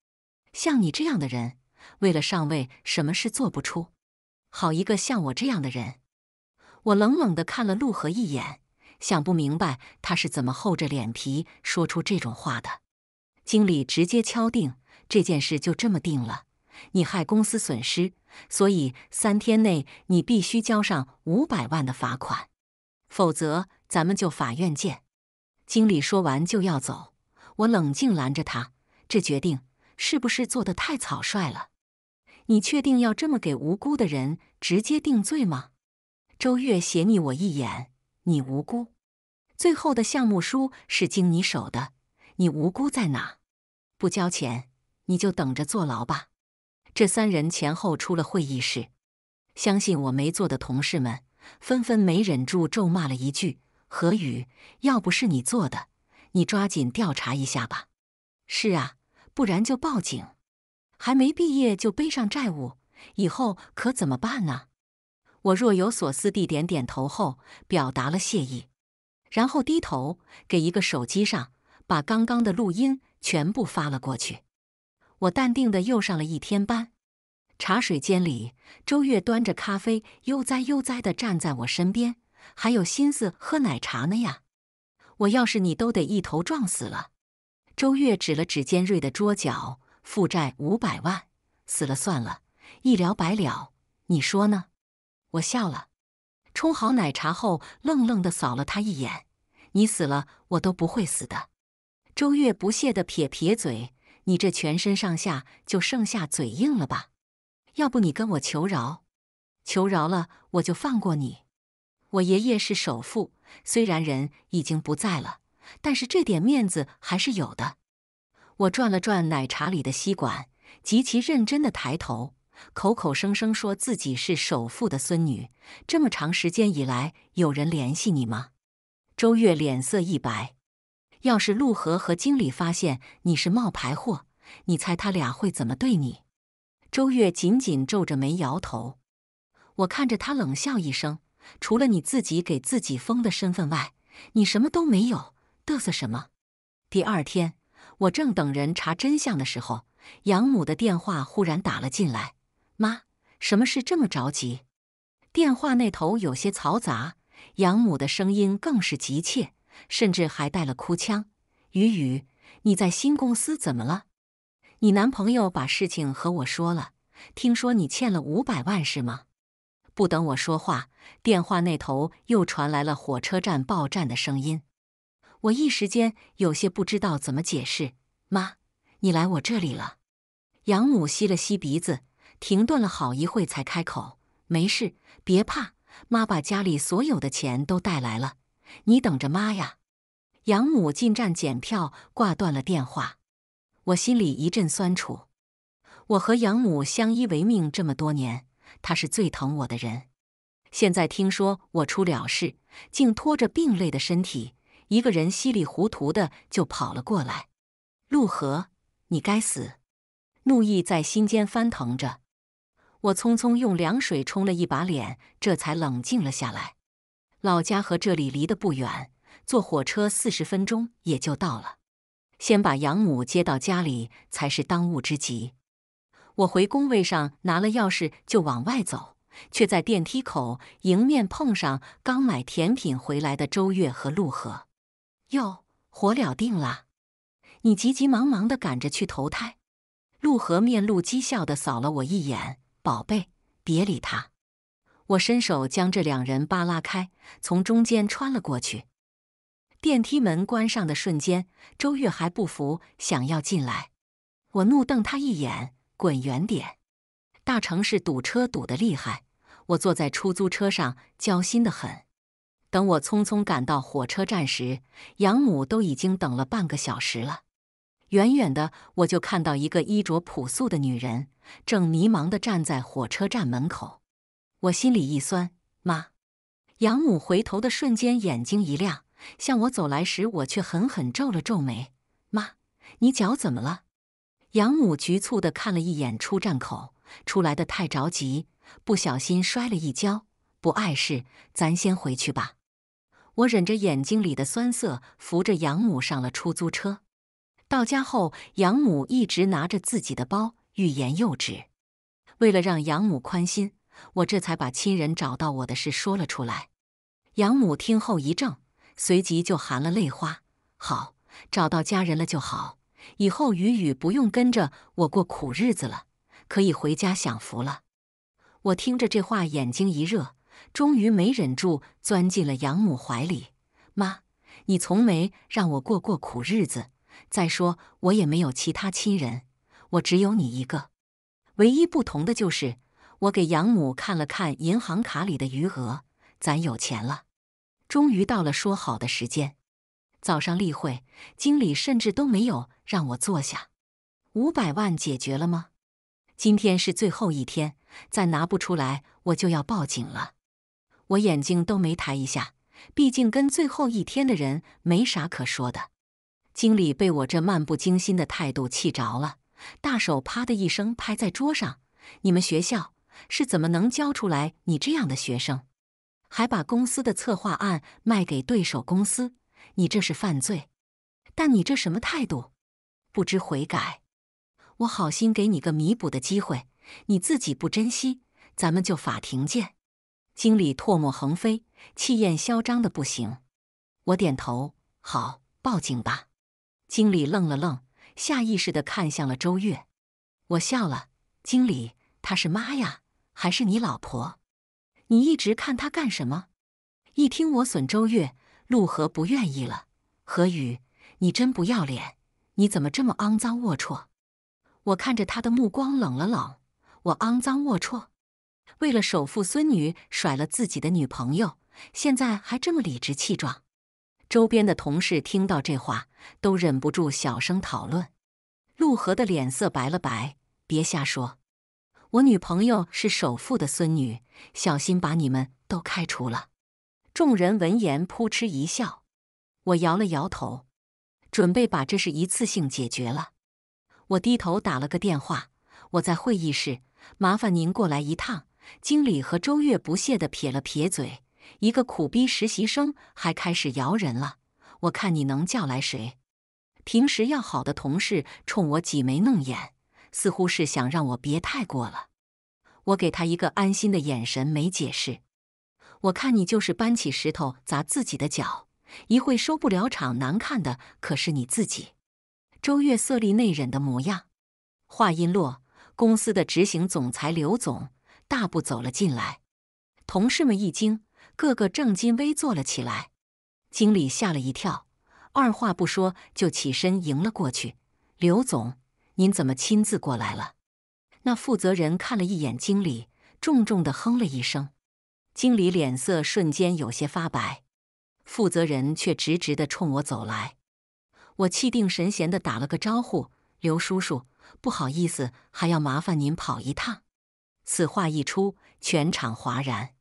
像你这样的人，为了上位，什么事做不出？好一个像我这样的人！”我冷冷地看了陆河一眼。想不明白他是怎么厚着脸皮说出这种话的。经理直接敲定这件事，就这么定了。你害公司损失，所以三天内你必须交上五百万的罚款，否则咱们就法院见。经理说完就要走，我冷静拦着他。这决定是不是做的太草率了？你确定要这么给无辜的人直接定罪吗？周月斜睨我一眼。你无辜，最后的项目书是经你手的，你无辜在哪？不交钱，你就等着坐牢吧。这三人前后出了会议室，相信我没做的同事们纷纷没忍住咒骂了一句：“何宇，要不是你做的，你抓紧调查一下吧。”“是啊，不然就报警。还没毕业就背上债务，以后可怎么办啊？”我若有所思地点点头，后表达了谢意，然后低头给一个手机上把刚刚的录音全部发了过去。我淡定的又上了一天班。茶水间里，周月端着咖啡，悠哉悠哉地站在我身边，还有心思喝奶茶呢呀！我要是你，都得一头撞死了。周月指了指尖锐的桌角，负债五百万，死了算了，一了百了，你说呢？我笑了，冲好奶茶后，愣愣地扫了他一眼：“你死了，我都不会死的。”周越不屑地撇撇嘴：“你这全身上下就剩下嘴硬了吧？要不你跟我求饶，求饶了我就放过你。我爷爷是首富，虽然人已经不在了，但是这点面子还是有的。”我转了转奶茶里的吸管，极其认真地抬头。口口声声说自己是首富的孙女，这么长时间以来，有人联系你吗？周月脸色一白。要是陆河和经理发现你是冒牌货，你猜他俩会怎么对你？周月紧紧皱着眉，摇头。我看着他冷笑一声：“除了你自己给自己封的身份外，你什么都没有，嘚瑟什么？”第二天，我正等人查真相的时候，养母的电话忽然打了进来。妈，什么事这么着急？电话那头有些嘈杂，养母的声音更是急切，甚至还带了哭腔。雨雨，你在新公司怎么了？你男朋友把事情和我说了，听说你欠了五百万是吗？不等我说话，电话那头又传来了火车站报站的声音。我一时间有些不知道怎么解释。妈，你来我这里了。养母吸了吸鼻子。停顿了好一会，才开口：“没事，别怕，妈把家里所有的钱都带来了，你等着妈呀。”养母进站检票，挂断了电话。我心里一阵酸楚。我和养母相依为命这么多年，她是最疼我的人。现在听说我出了事，竟拖着病累的身体，一个人稀里糊涂的就跑了过来。陆河，你该死！怒意在心间翻腾着。我匆匆用凉水冲了一把脸，这才冷静了下来。老家和这里离得不远，坐火车四十分钟也就到了。先把养母接到家里才是当务之急。我回工位上拿了钥匙就往外走，却在电梯口迎面碰上刚买甜品回来的周月和陆河。哟，火了定了！你急急忙忙的赶着去投胎？陆河面露讥笑的扫了我一眼。宝贝，别理他！我伸手将这两人扒拉开，从中间穿了过去。电梯门关上的瞬间，周月还不服，想要进来。我怒瞪他一眼，滚远点！大城市堵车堵得厉害，我坐在出租车上焦心的很。等我匆匆赶到火车站时，养母都已经等了半个小时了。远远的，我就看到一个衣着朴素的女人，正迷茫地站在火车站门口。我心里一酸，妈，养母回头的瞬间，眼睛一亮，向我走来时，我却狠狠皱了皱眉。妈，你脚怎么了？养母局促地看了一眼出站口，出来的太着急，不小心摔了一跤，不碍事，咱先回去吧。我忍着眼睛里的酸涩，扶着养母上了出租车。到家后，养母一直拿着自己的包，欲言又止。为了让养母宽心，我这才把亲人找到我的事说了出来。养母听后一怔，随即就含了泪花：“好，找到家人了就好，以后雨雨不用跟着我过苦日子了，可以回家享福了。”我听着这话，眼睛一热，终于没忍住，钻进了养母怀里：“妈，你从没让我过过苦日子。”再说，我也没有其他亲人，我只有你一个。唯一不同的就是，我给养母看了看银行卡里的余额，咱有钱了。终于到了说好的时间，早上例会，经理甚至都没有让我坐下。五百万解决了吗？今天是最后一天，再拿不出来，我就要报警了。我眼睛都没抬一下，毕竟跟最后一天的人没啥可说的。经理被我这漫不经心的态度气着了，大手啪的一声拍在桌上：“你们学校是怎么能教出来你这样的学生？还把公司的策划案卖给对手公司？你这是犯罪！但你这什么态度？不知悔改！我好心给你个弥补的机会，你自己不珍惜，咱们就法庭见！”经理唾沫横飞，气焰嚣张的不行。我点头：“好，报警吧。”经理愣了愣，下意识的看向了周月。我笑了，经理，她是妈呀，还是你老婆？你一直看她干什么？一听我损周月，陆河不愿意了。何宇，你真不要脸，你怎么这么肮脏龌龊？我看着他的目光冷了冷。我肮脏龌龊？为了首富孙女甩了自己的女朋友，现在还这么理直气壮？周边的同事听到这话，都忍不住小声讨论。陆河的脸色白了白，别瞎说，我女朋友是首富的孙女，小心把你们都开除了。众人闻言扑哧一笑。我摇了摇头，准备把这事一次性解决了。我低头打了个电话，我在会议室，麻烦您过来一趟。经理和周越不屑的撇了撇嘴。一个苦逼实习生还开始摇人了，我看你能叫来谁？平时要好的同事冲我挤眉弄眼，似乎是想让我别太过了。我给他一个安心的眼神，没解释。我看你就是搬起石头砸自己的脚，一会收不了场，难看的可是你自己。周月色厉内忍的模样，话音落，公司的执行总裁刘总大步走了进来，同事们一惊。个个正襟危坐了起来，经理吓了一跳，二话不说就起身迎了过去。刘总，您怎么亲自过来了？那负责人看了一眼经理，重重的哼了一声。经理脸色瞬间有些发白，负责人却直直的冲我走来。我气定神闲的打了个招呼：“刘叔叔，不好意思，还要麻烦您跑一趟。”此话一出，全场哗然。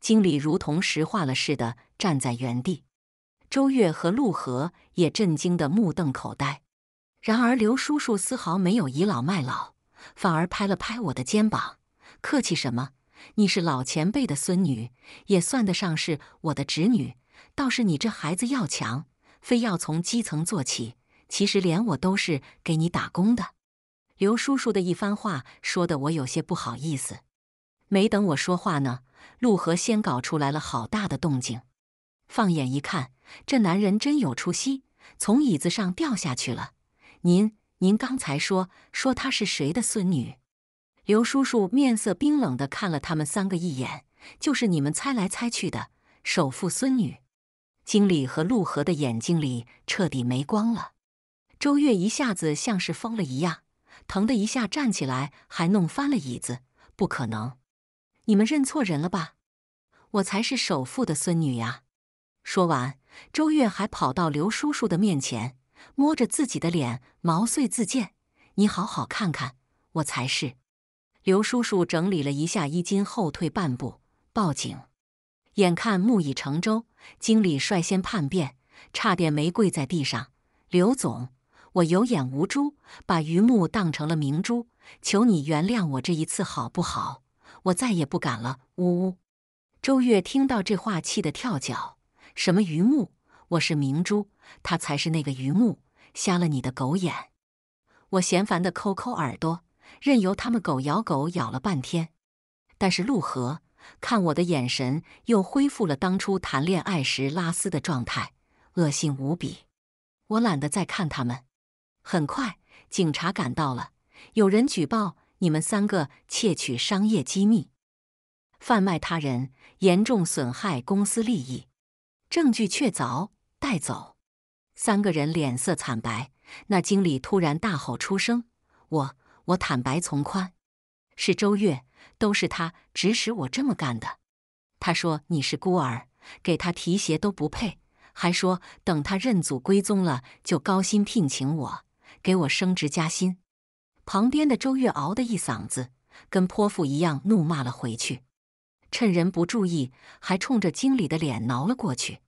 经理如同石化了似的站在原地，周月和陆河也震惊的目瞪口呆。然而刘叔叔丝毫没有倚老卖老，反而拍了拍我的肩膀：“客气什么？你是老前辈的孙女，也算得上是我的侄女。倒是你这孩子要强，非要从基层做起。其实连我都是给你打工的。”刘叔叔的一番话说得我有些不好意思。没等我说话呢。陆河先搞出来了好大的动静，放眼一看，这男人真有出息，从椅子上掉下去了。您，您刚才说说他是谁的孙女？刘叔叔面色冰冷地看了他们三个一眼，就是你们猜来猜去的首富孙女。经理和陆河的眼睛里彻底没光了。周月一下子像是疯了一样，疼的一下站起来，还弄翻了椅子。不可能。你们认错人了吧？我才是首富的孙女呀！说完，周月还跑到刘叔叔的面前，摸着自己的脸，毛遂自荐：“你好好看看，我才是。”刘叔叔整理了一下衣襟，后退半步，报警。眼看木已成舟，经理率先叛变，差点没跪在地上。刘总，我有眼无珠，把榆木当成了明珠，求你原谅我这一次，好不好？我再也不敢了！呜呜，周月听到这话，气得跳脚。什么榆木？我是明珠，他才是那个榆木，瞎了你的狗眼！我嫌烦的抠抠耳朵，任由他们狗咬狗咬了半天。但是陆河看我的眼神又恢复了当初谈恋爱时拉丝的状态，恶心无比。我懒得再看他们。很快，警察赶到了，有人举报。你们三个窃取商业机密，贩卖他人，严重损害公司利益，证据确凿，带走。三个人脸色惨白。那经理突然大吼出声：“我我坦白从宽，是周月，都是他指使我这么干的。他说你是孤儿，给他提鞋都不配，还说等他认祖归宗了，就高薪聘请我，给我升职加薪。”旁边的周月熬的一嗓子，跟泼妇一样怒骂了回去，趁人不注意，还冲着经理的脸挠了过去。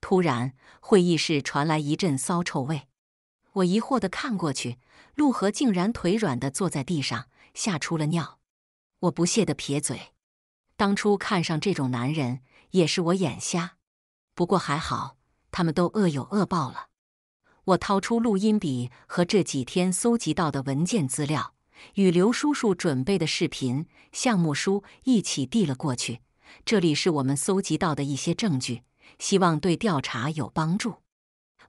突然，会议室传来一阵骚臭味，我疑惑的看过去，陆河竟然腿软的坐在地上，吓出了尿。我不屑的撇嘴，当初看上这种男人也是我眼瞎。不过还好，他们都恶有恶报了。我掏出录音笔和这几天搜集到的文件资料，与刘叔叔准备的视频项目书一起递了过去。这里是我们搜集到的一些证据，希望对调查有帮助。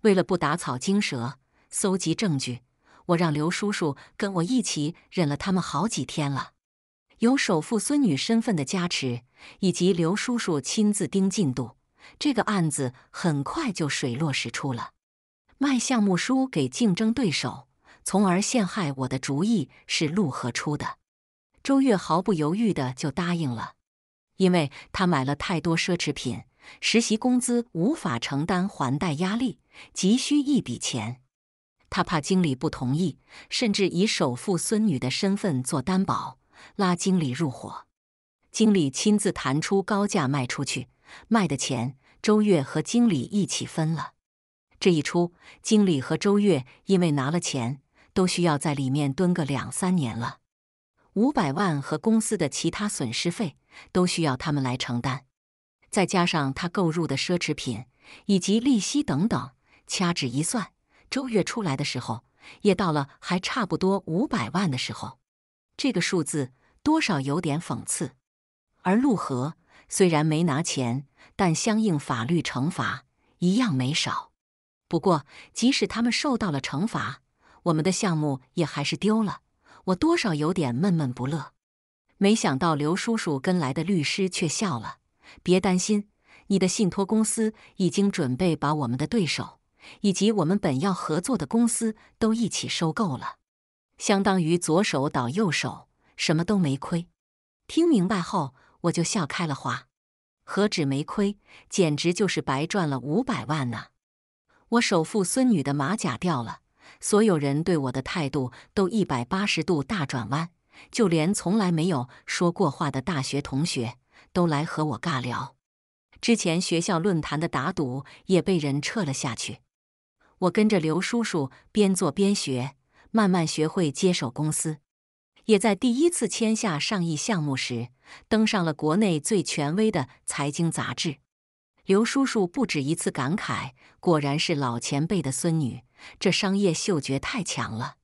为了不打草惊蛇，搜集证据，我让刘叔叔跟我一起忍了他们好几天了。有首富孙女身份的加持，以及刘叔叔亲自盯进度，这个案子很快就水落石出了。卖项目书给竞争对手，从而陷害我的主意是陆河出的。周月毫不犹豫的就答应了，因为他买了太多奢侈品，实习工资无法承担还贷压力，急需一笔钱。他怕经理不同意，甚至以首富孙女的身份做担保，拉经理入伙。经理亲自谈出高价卖出去，卖的钱周月和经理一起分了。这一出，经理和周月因为拿了钱，都需要在里面蹲个两三年了。五百万和公司的其他损失费都需要他们来承担，再加上他购入的奢侈品以及利息等等，掐指一算，周月出来的时候也到了还差不多五百万的时候。这个数字多少有点讽刺。而陆河虽然没拿钱，但相应法律惩罚一样没少。不过，即使他们受到了惩罚，我们的项目也还是丢了。我多少有点闷闷不乐。没想到刘叔叔跟来的律师却笑了：“别担心，你的信托公司已经准备把我们的对手以及我们本要合作的公司都一起收购了，相当于左手倒右手，什么都没亏。”听明白后，我就笑开了花。何止没亏，简直就是白赚了五百万呢！我首富孙女的马甲掉了，所有人对我的态度都一百八十度大转弯，就连从来没有说过话的大学同学都来和我尬聊。之前学校论坛的打赌也被人撤了下去。我跟着刘叔叔边做边学，慢慢学会接手公司，也在第一次签下上亿项目时登上了国内最权威的财经杂志。刘叔叔不止一次感慨：“果然是老前辈的孙女，这商业嗅觉太强了。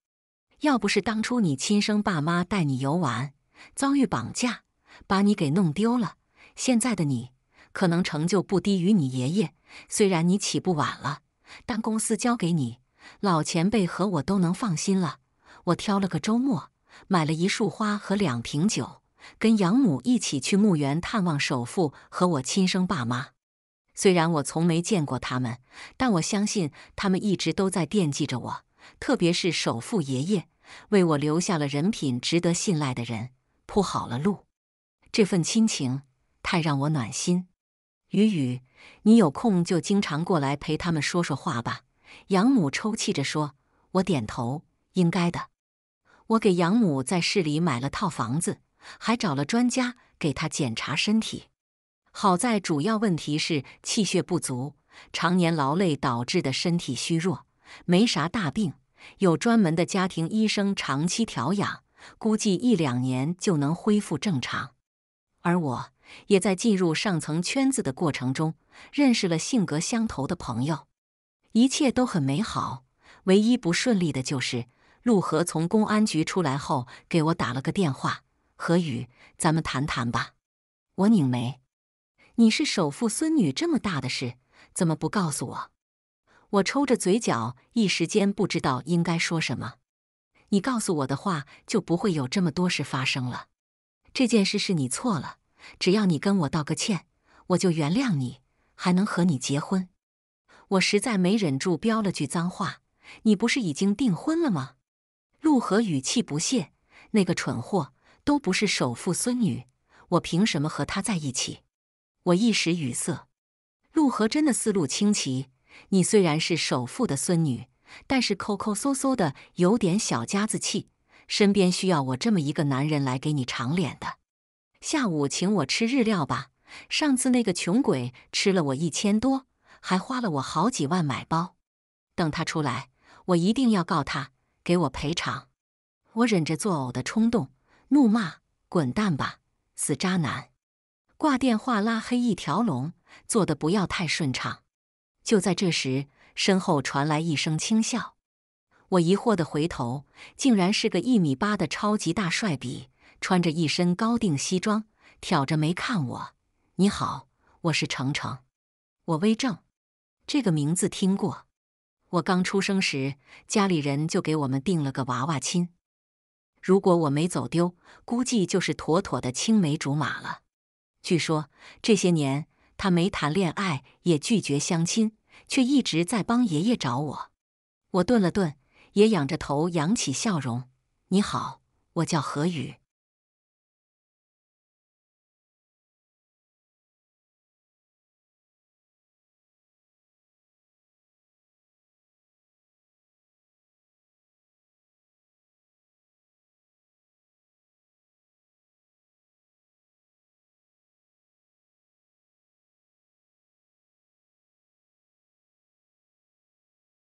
要不是当初你亲生爸妈带你游玩，遭遇绑架，把你给弄丢了，现在的你可能成就不低于你爷爷。虽然你起步晚了，但公司交给你，老前辈和我都能放心了。”我挑了个周末，买了一束花和两瓶酒，跟养母一起去墓园探望首富和我亲生爸妈。虽然我从没见过他们，但我相信他们一直都在惦记着我，特别是首富爷爷为我留下了人品值得信赖的人，铺好了路。这份亲情太让我暖心。雨雨，你有空就经常过来陪他们说说话吧。”养母抽泣着说。我点头：“应该的。”我给养母在市里买了套房子，还找了专家给她检查身体。好在主要问题是气血不足，常年劳累导致的身体虚弱，没啥大病，有专门的家庭医生长期调养，估计一两年就能恢复正常。而我也在进入上层圈子的过程中，认识了性格相投的朋友，一切都很美好。唯一不顺利的就是陆河从公安局出来后给我打了个电话：“何宇，咱们谈谈吧。”我拧眉。你是首富孙女这么大的事，怎么不告诉我？我抽着嘴角，一时间不知道应该说什么。你告诉我的话，就不会有这么多事发生了。这件事是你错了，只要你跟我道个歉，我就原谅你，还能和你结婚。我实在没忍住，飙了句脏话。你不是已经订婚了吗？陆河语气不屑：“那个蠢货都不是首富孙女，我凭什么和他在一起？”我一时语塞。陆和真的思路清奇，你虽然是首富的孙女，但是抠抠搜搜的，有点小家子气。身边需要我这么一个男人来给你长脸的。下午请我吃日料吧。上次那个穷鬼吃了我一千多，还花了我好几万买包。等他出来，我一定要告他，给我赔偿。我忍着作呕的冲动，怒骂：“滚蛋吧，死渣男！”挂电话，拉黑一条龙，做的不要太顺畅。就在这时，身后传来一声轻笑，我疑惑的回头，竟然是个一米八的超级大帅比，穿着一身高定西装，挑着眉看我。你好，我是程程。我微怔，这个名字听过。我刚出生时，家里人就给我们定了个娃娃亲，如果我没走丢，估计就是妥妥的青梅竹马了。据说这些年他没谈恋爱，也拒绝相亲，却一直在帮爷爷找我。我顿了顿，也仰着头扬起笑容。你好，我叫何宇。